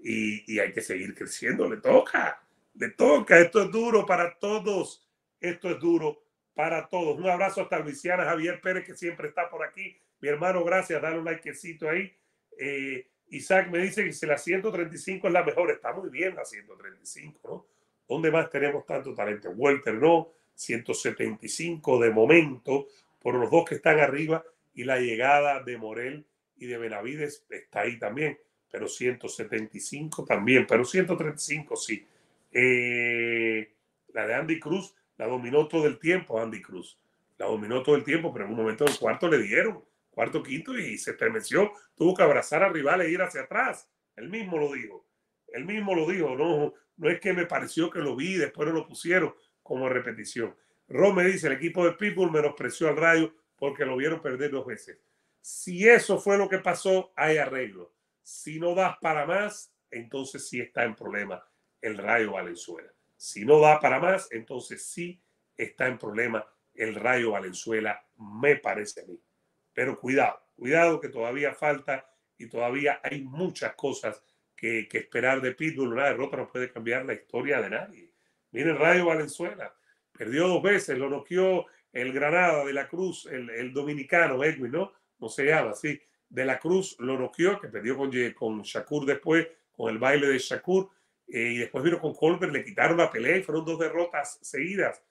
y, hay que seguir creciendo, le toca, le toca, esto es duro para todos, esto es duro para todos. Un abrazo hasta Luisiana Javier Pérez que siempre está por aquí. Mi hermano, gracias, dale un likecito ahí. Eh, Isaac me dice que si la 135 es la mejor, está muy bien la 135, ¿no? ¿Dónde más tenemos tanto talento? Walter no, 175 de momento, por los dos que están arriba y la llegada de Morel y de Benavides está ahí también, pero 175 también, pero 135 sí. Eh, la de Andy Cruz la dominó todo el tiempo, Andy Cruz. La dominó todo el tiempo, pero en un momento del cuarto le dieron, cuarto, quinto, y se estremeció. Tuvo que abrazar a rival e ir hacia atrás. Él mismo lo dijo. Él mismo lo dijo. No, no es que me pareció que lo vi, después lo pusieron como repetición. Rome dice, el equipo de Pitbull menospreció al radio porque lo vieron perder dos veces. Si eso fue lo que pasó, hay arreglo. Si no das para más, entonces sí está en problema el Rayo Valenzuela. Si no da para más, entonces sí está en problema el Rayo Valenzuela, me parece a mí. Pero cuidado, cuidado que todavía falta y todavía hay muchas cosas que, esperar de Pitbull. Una derrota no puede cambiar la historia de nadie. Miren, Rayo Valenzuela perdió dos veces, lo noqueó el Granada de la Cruz, el, dominicano Edwin, ¿no? No se llama así. De la Cruz lo noqueó, que perdió con, con Shakur después, con el baile de Shakur, eh, y después vino con Colbert, le quitaron la pelea y fueron dos derrotas seguidas.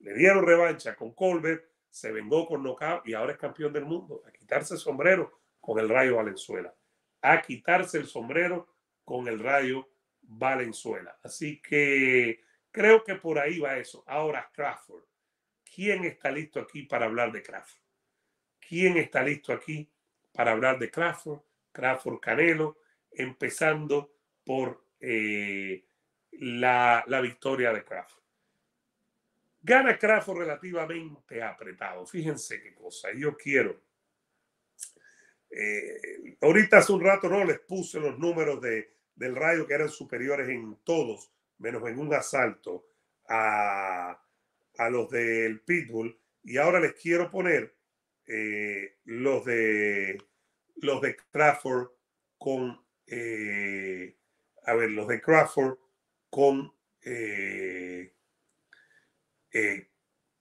Le dieron revancha con Colbert, se vengó con knockout y ahora es campeón del mundo. A quitarse el sombrero con el Rayo Valenzuela. A quitarse el sombrero con el Rayo Valenzuela. Así que creo que por ahí va eso. Ahora Crawford. ¿Quién está listo aquí para hablar de Crawford? ¿Quién está listo aquí para hablar de Crawford? Crawford Canelo, empezando por eh, la, victoria de Crawford. Gana Crawford relativamente apretado. Fíjense qué cosa. Yo quiero. Eh, ahorita hace un rato no les puse los números de, del radio que eran superiores en todos, menos en un asalto a, a los del Pitbull y ahora les quiero poner eh, los de los de Crawford con eh, a ver, los de Crawford con eh,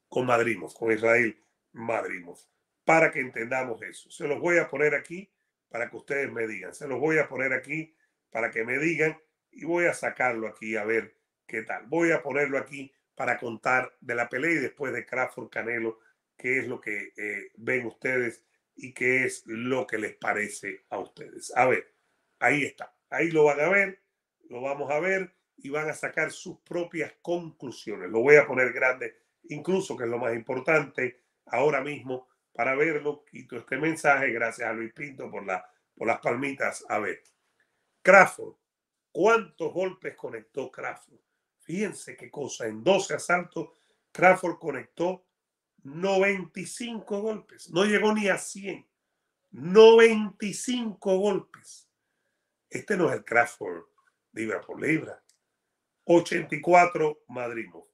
con Madrimos, con Israel Madrimos, para que entendamos eso. Se los voy a poner aquí para que ustedes me digan. Se los voy a poner aquí para que me digan y voy a sacarlo aquí a ver qué tal. Voy a ponerlo aquí para contar de la pelea y después de Crawford Canelo, qué es lo que eh, ven ustedes y qué es lo que les parece a ustedes. A ver, ahí está, ahí lo van a ver, lo vamos a ver y van a sacar sus propias conclusiones. Lo voy a poner grande, incluso que es lo más importante ahora mismo para verlo. Quito este mensaje, gracias a Luis Pinto por, por las palmitas. A ver, Crawford, ¿cuántos golpes conectó Crawford? Fíjense qué cosa, en 12 asaltos, Crawford conectó 95 golpes, no llegó ni a 100, 95 golpes. Este no es el Crawford libra por libra. 84 Madrimos.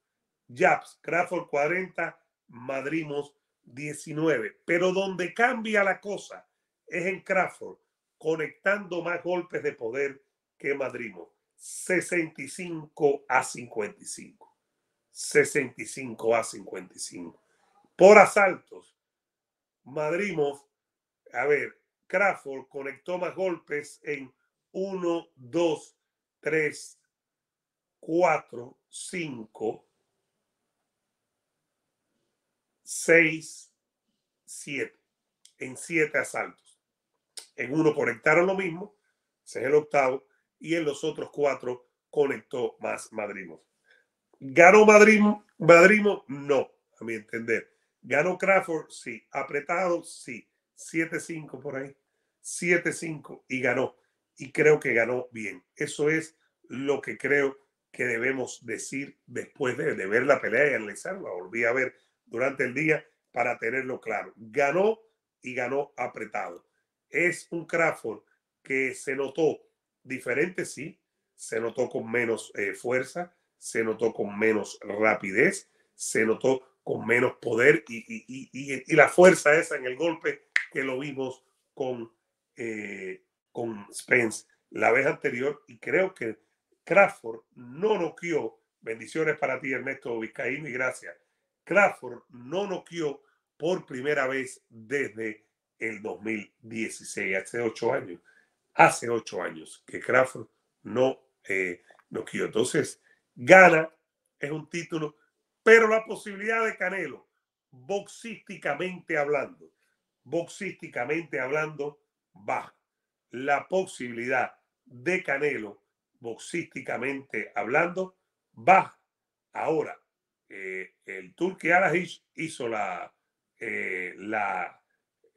Jabs, Crawford 40, Madrimos 19. Pero donde cambia la cosa es en Crawford, conectando más golpes de poder que Madrimos. 65 a 55. 65 a 55. Por asaltos, Madrimov, a ver, Crawford conectó más golpes en 1, 2, 3, 4, 5, 6, 7. En 7 asaltos. En uno conectaron lo mismo, ese es el octavo y en los otros cuatro conectó más Madrimo. ¿Ganó Madrimo? no, a mi entender. ¿Ganó Crawford? Sí. ¿Apretado? Sí. 7-5 por ahí. 7-5 y ganó. Y creo que ganó bien. Eso es lo que creo que debemos decir después de, de ver la pelea y analizarla. Volví a ver durante el día para tenerlo claro. Ganó y ganó apretado. Es un Crawford que se notó diferente, sí. Se notó con menos eh, fuerza, se notó con menos rapidez, se notó con menos poder y, y, la fuerza esa en el golpe que lo vimos con, eh, con Spence la vez anterior y creo que Crawford no noqueó, bendiciones para ti Ernesto Vizcaíno y gracias, Crawford no noqueó por primera vez desde el 2016, hace ocho años hace ocho años que Crawford no eh, no Entonces, gana, es un título, pero la posibilidad de Canelo, boxísticamente hablando, boxísticamente hablando, baja. La posibilidad de Canelo, boxísticamente hablando, baja. Ahora, eh, el turkey Arahish hizo la, eh, la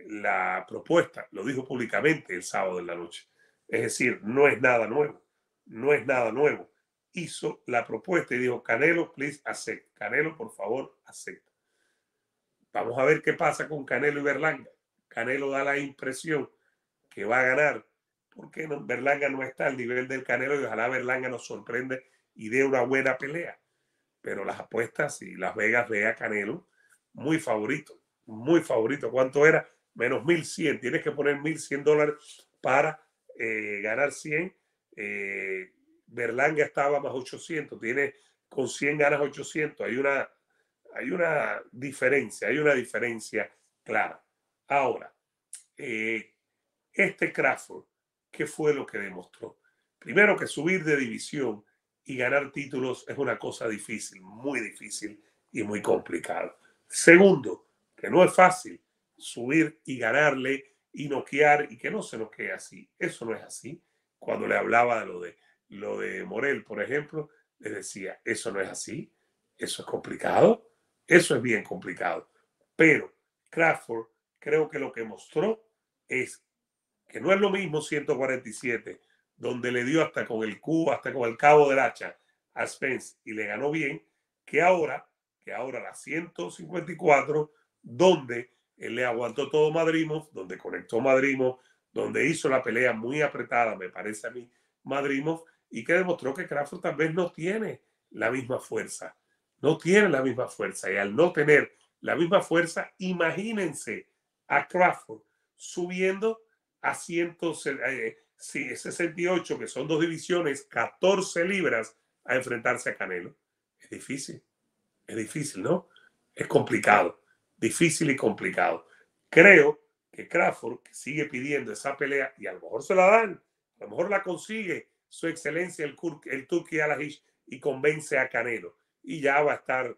la propuesta, lo dijo públicamente el sábado de la noche. Es decir, no es nada nuevo, no es nada nuevo. Hizo la propuesta y dijo, Canelo, please, acepta. Canelo, por favor, acepta. Vamos a ver qué pasa con Canelo y Berlanga. Canelo da la impresión que va a ganar, porque Berlanga no está al nivel del Canelo y ojalá Berlanga nos sorprende y dé una buena pelea. Pero las apuestas y Las Vegas ve a Canelo muy favorito, muy favorito. ¿Cuánto era? menos 1100, tienes que poner 1100 dólares para eh, ganar 100. Eh, Berlanga estaba más 800, tiene con 100 ganas 800. Hay una, hay una diferencia, hay una diferencia clara. Ahora, eh, este Crawford, ¿qué fue lo que demostró? Primero que subir de división y ganar títulos es una cosa difícil, muy difícil y muy complicado. Segundo, que no es fácil subir y ganarle y noquear y que no se quede así. Eso no es así. Cuando le hablaba de lo de, lo de Morel, por ejemplo, le decía, eso no es así, eso es complicado, eso es bien complicado. Pero Crawford creo que lo que mostró es que no es lo mismo 147, donde le dio hasta con el cubo, hasta con el cabo del hacha a Spence y le ganó bien, que ahora, que ahora la 154, donde él le aguantó todo Madrimov, donde conectó Madrimov, donde hizo la pelea muy apretada, me parece a mí, Madrimov, y que demostró que Crawford tal vez no tiene la misma fuerza. No tiene la misma fuerza. Y al no tener la misma fuerza, imagínense a Crawford subiendo a 168, eh, que son dos divisiones, 14 libras, a enfrentarse a Canelo. Es difícil, es difícil, ¿no? Es complicado difícil y complicado. Creo que Crawford sigue pidiendo esa pelea y a lo mejor se la dan, a lo mejor la consigue su excelencia el, el Turki y convence a Canelo. Y ya va a estar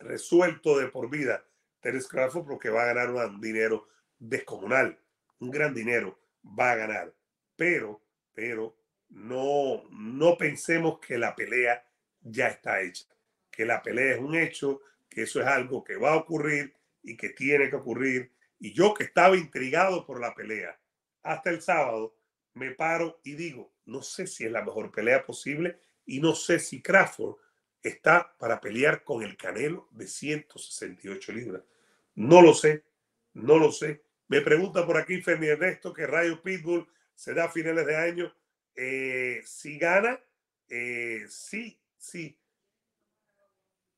resuelto de por vida Terence Crawford porque va a ganar un dinero descomunal, un gran dinero va a ganar. Pero, pero no, no pensemos que la pelea ya está hecha, que la pelea es un hecho, que eso es algo que va a ocurrir y que tiene que ocurrir. Y yo que estaba intrigado por la pelea, hasta el sábado me paro y digo, no sé si es la mejor pelea posible y no sé si Crawford está para pelear con el Canelo de 168 libras. No lo sé, no lo sé. Me pregunta por aquí Fernie Ernesto que Rayo Pitbull se da a finales de año. Eh, si gana, eh, sí, sí.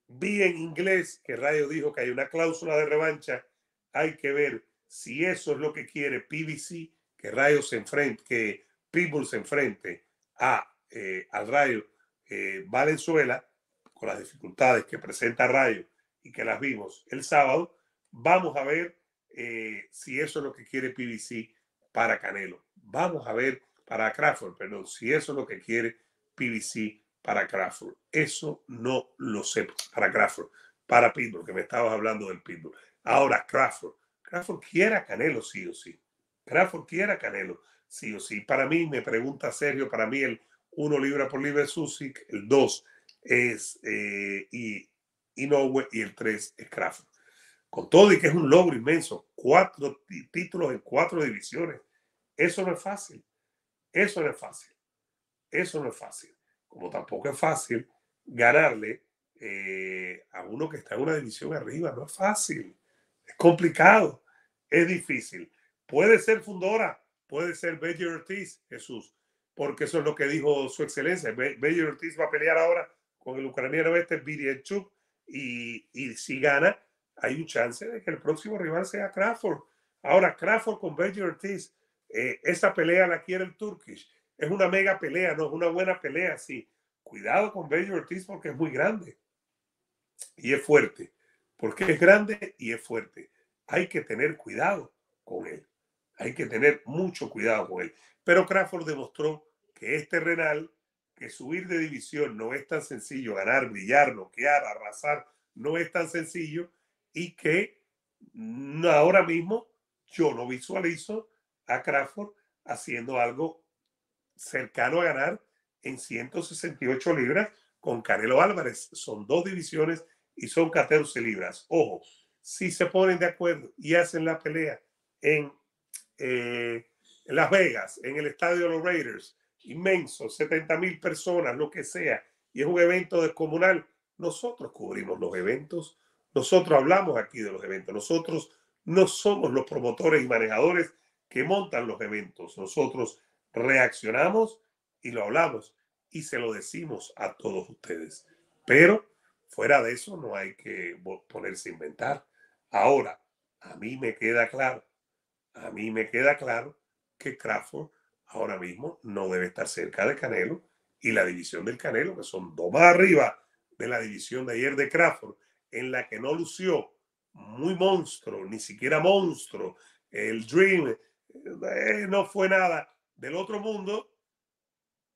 Vi en inglés que Radio dijo que hay una cláusula de revancha. Hay que ver si eso es lo que quiere PBC, que Rayo se enfrente, que People se enfrente a, eh, al Rayo eh, Valenzuela con las dificultades que presenta Rayo y que las vimos el sábado. Vamos a ver eh, si eso es lo que quiere PBC para Canelo. Vamos a ver para Crawford, perdón, si eso es lo que quiere PBC para Crawford. Eso no lo sé para Crawford, para Pitbull, que me estabas hablando del Pitbull. Ahora, Crawford. Crawford quiere Canelo, sí o sí. Crawford quiere Canelo, sí o sí. Para mí, me pregunta Sergio, para mí el 1 libra por libra es Susik, el 2 es eh, y, Inoue y el 3 es Crawford. Con todo y que es un logro inmenso, cuatro títulos en cuatro divisiones. Eso no es fácil. Eso no es fácil. Eso no es fácil como tampoco es fácil ganarle eh, a uno que está en una división arriba. No es fácil, es complicado, es difícil. Puede ser Fundora, puede ser Bellier Ortiz, Jesús, porque eso es lo que dijo su excelencia. Bellier Ortiz va a pelear ahora con el ucraniano este Virienchuk y, y si gana, hay un chance de que el próximo rival sea Crawford. Ahora, Crawford con Bellier Ortiz, eh, esa pelea la quiere el Turkish es una mega pelea, no es una buena pelea, sí. Cuidado con Bello Ortiz porque es muy grande y es fuerte. Porque es grande y es fuerte. Hay que tener cuidado con él. Hay que tener mucho cuidado con él. Pero Crawford demostró que es terrenal, que subir de división no es tan sencillo, ganar, brillar, noquear arrasar, no es tan sencillo y que ahora mismo yo no visualizo a Crawford haciendo algo cercano a ganar en 168 libras con Canelo Álvarez. Son dos divisiones y son 14 libras. Ojo, si se ponen de acuerdo y hacen la pelea en, eh, Las Vegas, en el estadio de los Raiders, inmenso, 70 mil personas, lo que sea, y es un evento descomunal, nosotros cubrimos los eventos, nosotros hablamos aquí de los eventos, nosotros no somos los promotores y manejadores que montan los eventos, nosotros reaccionamos y lo hablamos y se lo decimos a todos ustedes. Pero fuera de eso no hay que ponerse a inventar. Ahora, a mí me queda claro, a mí me queda claro que Crawford ahora mismo no debe estar cerca de Canelo y la división del Canelo, que son dos más arriba de la división de ayer de Crawford, en la que no lució muy monstruo, ni siquiera monstruo, el Dream, eh, no fue nada del otro mundo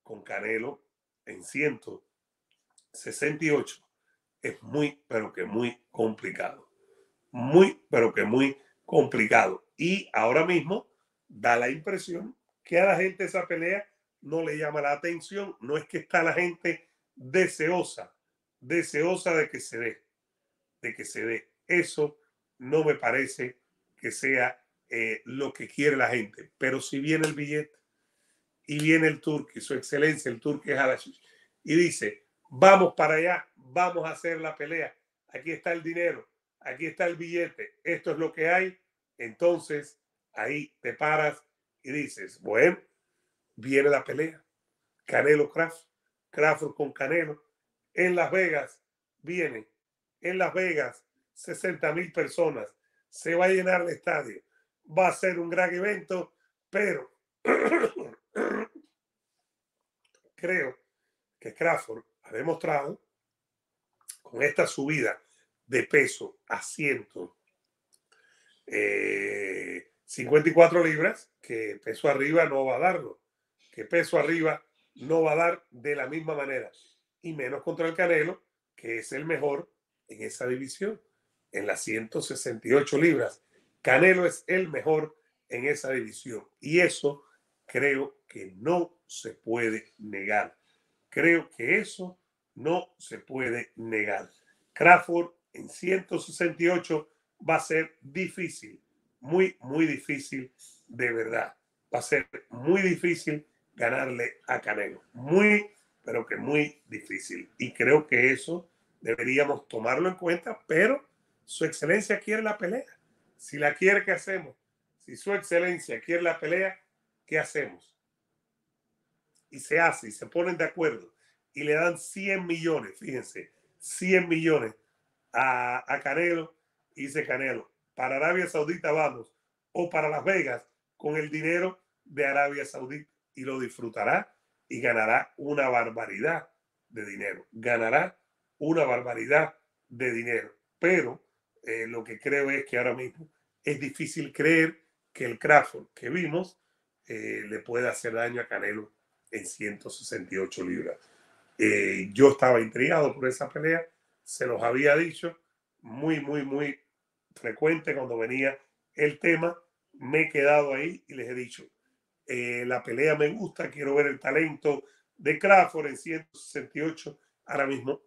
con Canelo en 168 es muy, pero que muy complicado. Muy, pero que muy complicado. Y ahora mismo da la impresión que a la gente esa pelea no le llama la atención. No es que está la gente deseosa, deseosa de que se dé, de que se dé. Eso no me parece que sea eh, lo que quiere la gente. Pero si viene el billete, y viene el turque, su excelencia, el turque y dice, vamos para allá, vamos a hacer la pelea, aquí está el dinero, aquí está el billete, esto es lo que hay, entonces ahí te paras y dices, bueno, viene la pelea, Canelo Craft, Crawford con Canelo, en Las Vegas viene, en Las Vegas 60 mil personas, se va a llenar el estadio, va a ser un gran evento, pero creo que Crawford ha demostrado con esta subida de peso a 154 eh, libras, que peso arriba no va a darlo, que peso arriba no va a dar de la misma manera, y menos contra el Canelo, que es el mejor en esa división, en las 168 libras. Canelo es el mejor en esa división, y eso creo que no se puede negar. Creo que eso no se puede negar. Crawford en 168 va a ser difícil, muy, muy difícil, de verdad. Va a ser muy difícil ganarle a Canelo. Muy, pero que muy difícil. Y creo que eso deberíamos tomarlo en cuenta, pero su excelencia quiere la pelea. Si la quiere, ¿qué hacemos? Si su excelencia quiere la pelea, ¿qué hacemos? Y se hace, y se ponen de acuerdo, y le dan 100 millones, fíjense, 100 millones a, a Canelo, y dice Canelo, para Arabia Saudita vamos, o para Las Vegas, con el dinero de Arabia Saudita, y lo disfrutará y ganará una barbaridad de dinero, ganará una barbaridad de dinero, pero eh, lo que creo es que ahora mismo es difícil creer que el Crawford que vimos eh, le puede hacer daño a Canelo en 168 libras. Eh, yo estaba intrigado por esa pelea, se los había dicho, muy, muy, muy frecuente cuando venía el tema, me he quedado ahí y les he dicho, eh, la pelea me gusta, quiero ver el talento de Crawford en 168, ahora mismo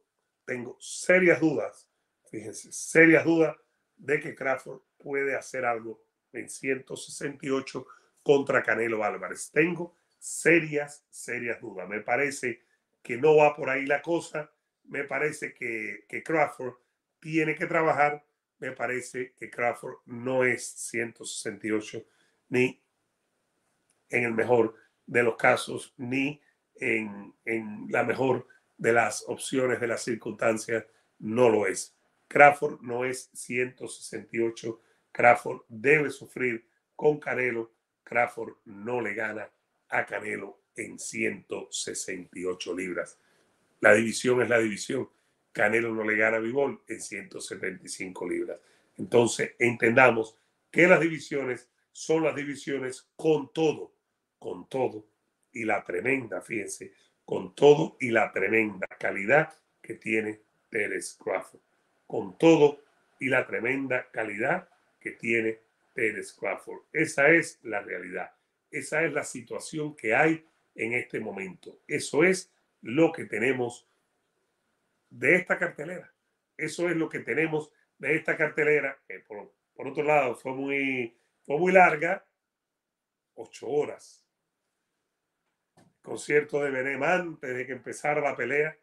tengo serias dudas, fíjense, serias dudas de que Crawford puede hacer algo en 168 contra Canelo Álvarez. Tengo serias, serias dudas. Me parece que no va por ahí la cosa. Me parece que, Crawford tiene que trabajar. Me parece que Crawford no es 168 ni en el mejor de los casos, ni en, en la mejor de las opciones, de las circunstancias. No lo es. Crawford no es 168. Crawford debe sufrir con Canelo Crawford no le gana a Canelo en 168 libras. La división es la división. Canelo no le gana a Bivol en 175 libras. Entonces, entendamos que las divisiones son las divisiones con todo, con todo y la tremenda, fíjense, con todo y la tremenda calidad que tiene Teres Crawford. Con todo y la tremenda calidad que tiene Ted Crawford. Esa es la realidad. Esa es la situación que hay en este momento. Eso es lo que tenemos de esta cartelera. Eso es lo que tenemos de esta cartelera, por, otro lado fue muy, fue muy larga, ocho horas. Concierto de Benem antes de que empezara la pelea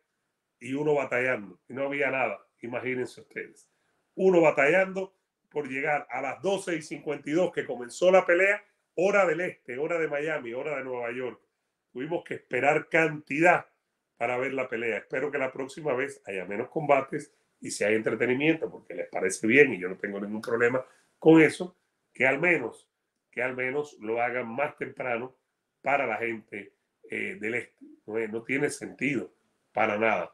y uno batallando. Y no había nada, imagínense ustedes. Uno batallando por llegar a las 12 y 52 que comenzó la pelea, hora del este, hora de Miami, hora de Nueva York. Tuvimos que esperar cantidad para ver la pelea. Espero que la próxima vez haya menos combates y si hay entretenimiento, porque les parece bien y yo no tengo ningún problema con eso, que al menos, que al menos lo hagan más temprano para la gente eh, del este. no tiene sentido para nada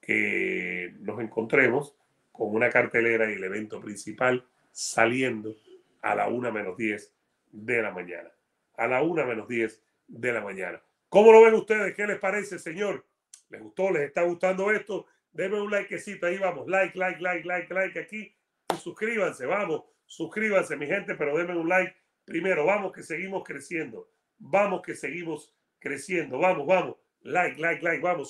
que nos encontremos con una cartelera y el evento principal saliendo a la una menos 10 de la mañana. A la una menos 10 de la mañana. ¿Cómo lo ven ustedes? ¿Qué les parece, señor? ¿Les gustó? ¿Les está gustando esto? Denme un likecito. Ahí vamos. Like, like, like, like, like aquí. Y suscríbanse, vamos. Suscríbanse, mi gente, pero denme un like primero. Vamos que seguimos creciendo. Vamos que seguimos creciendo. Vamos, vamos. Like, like, like. Vamos.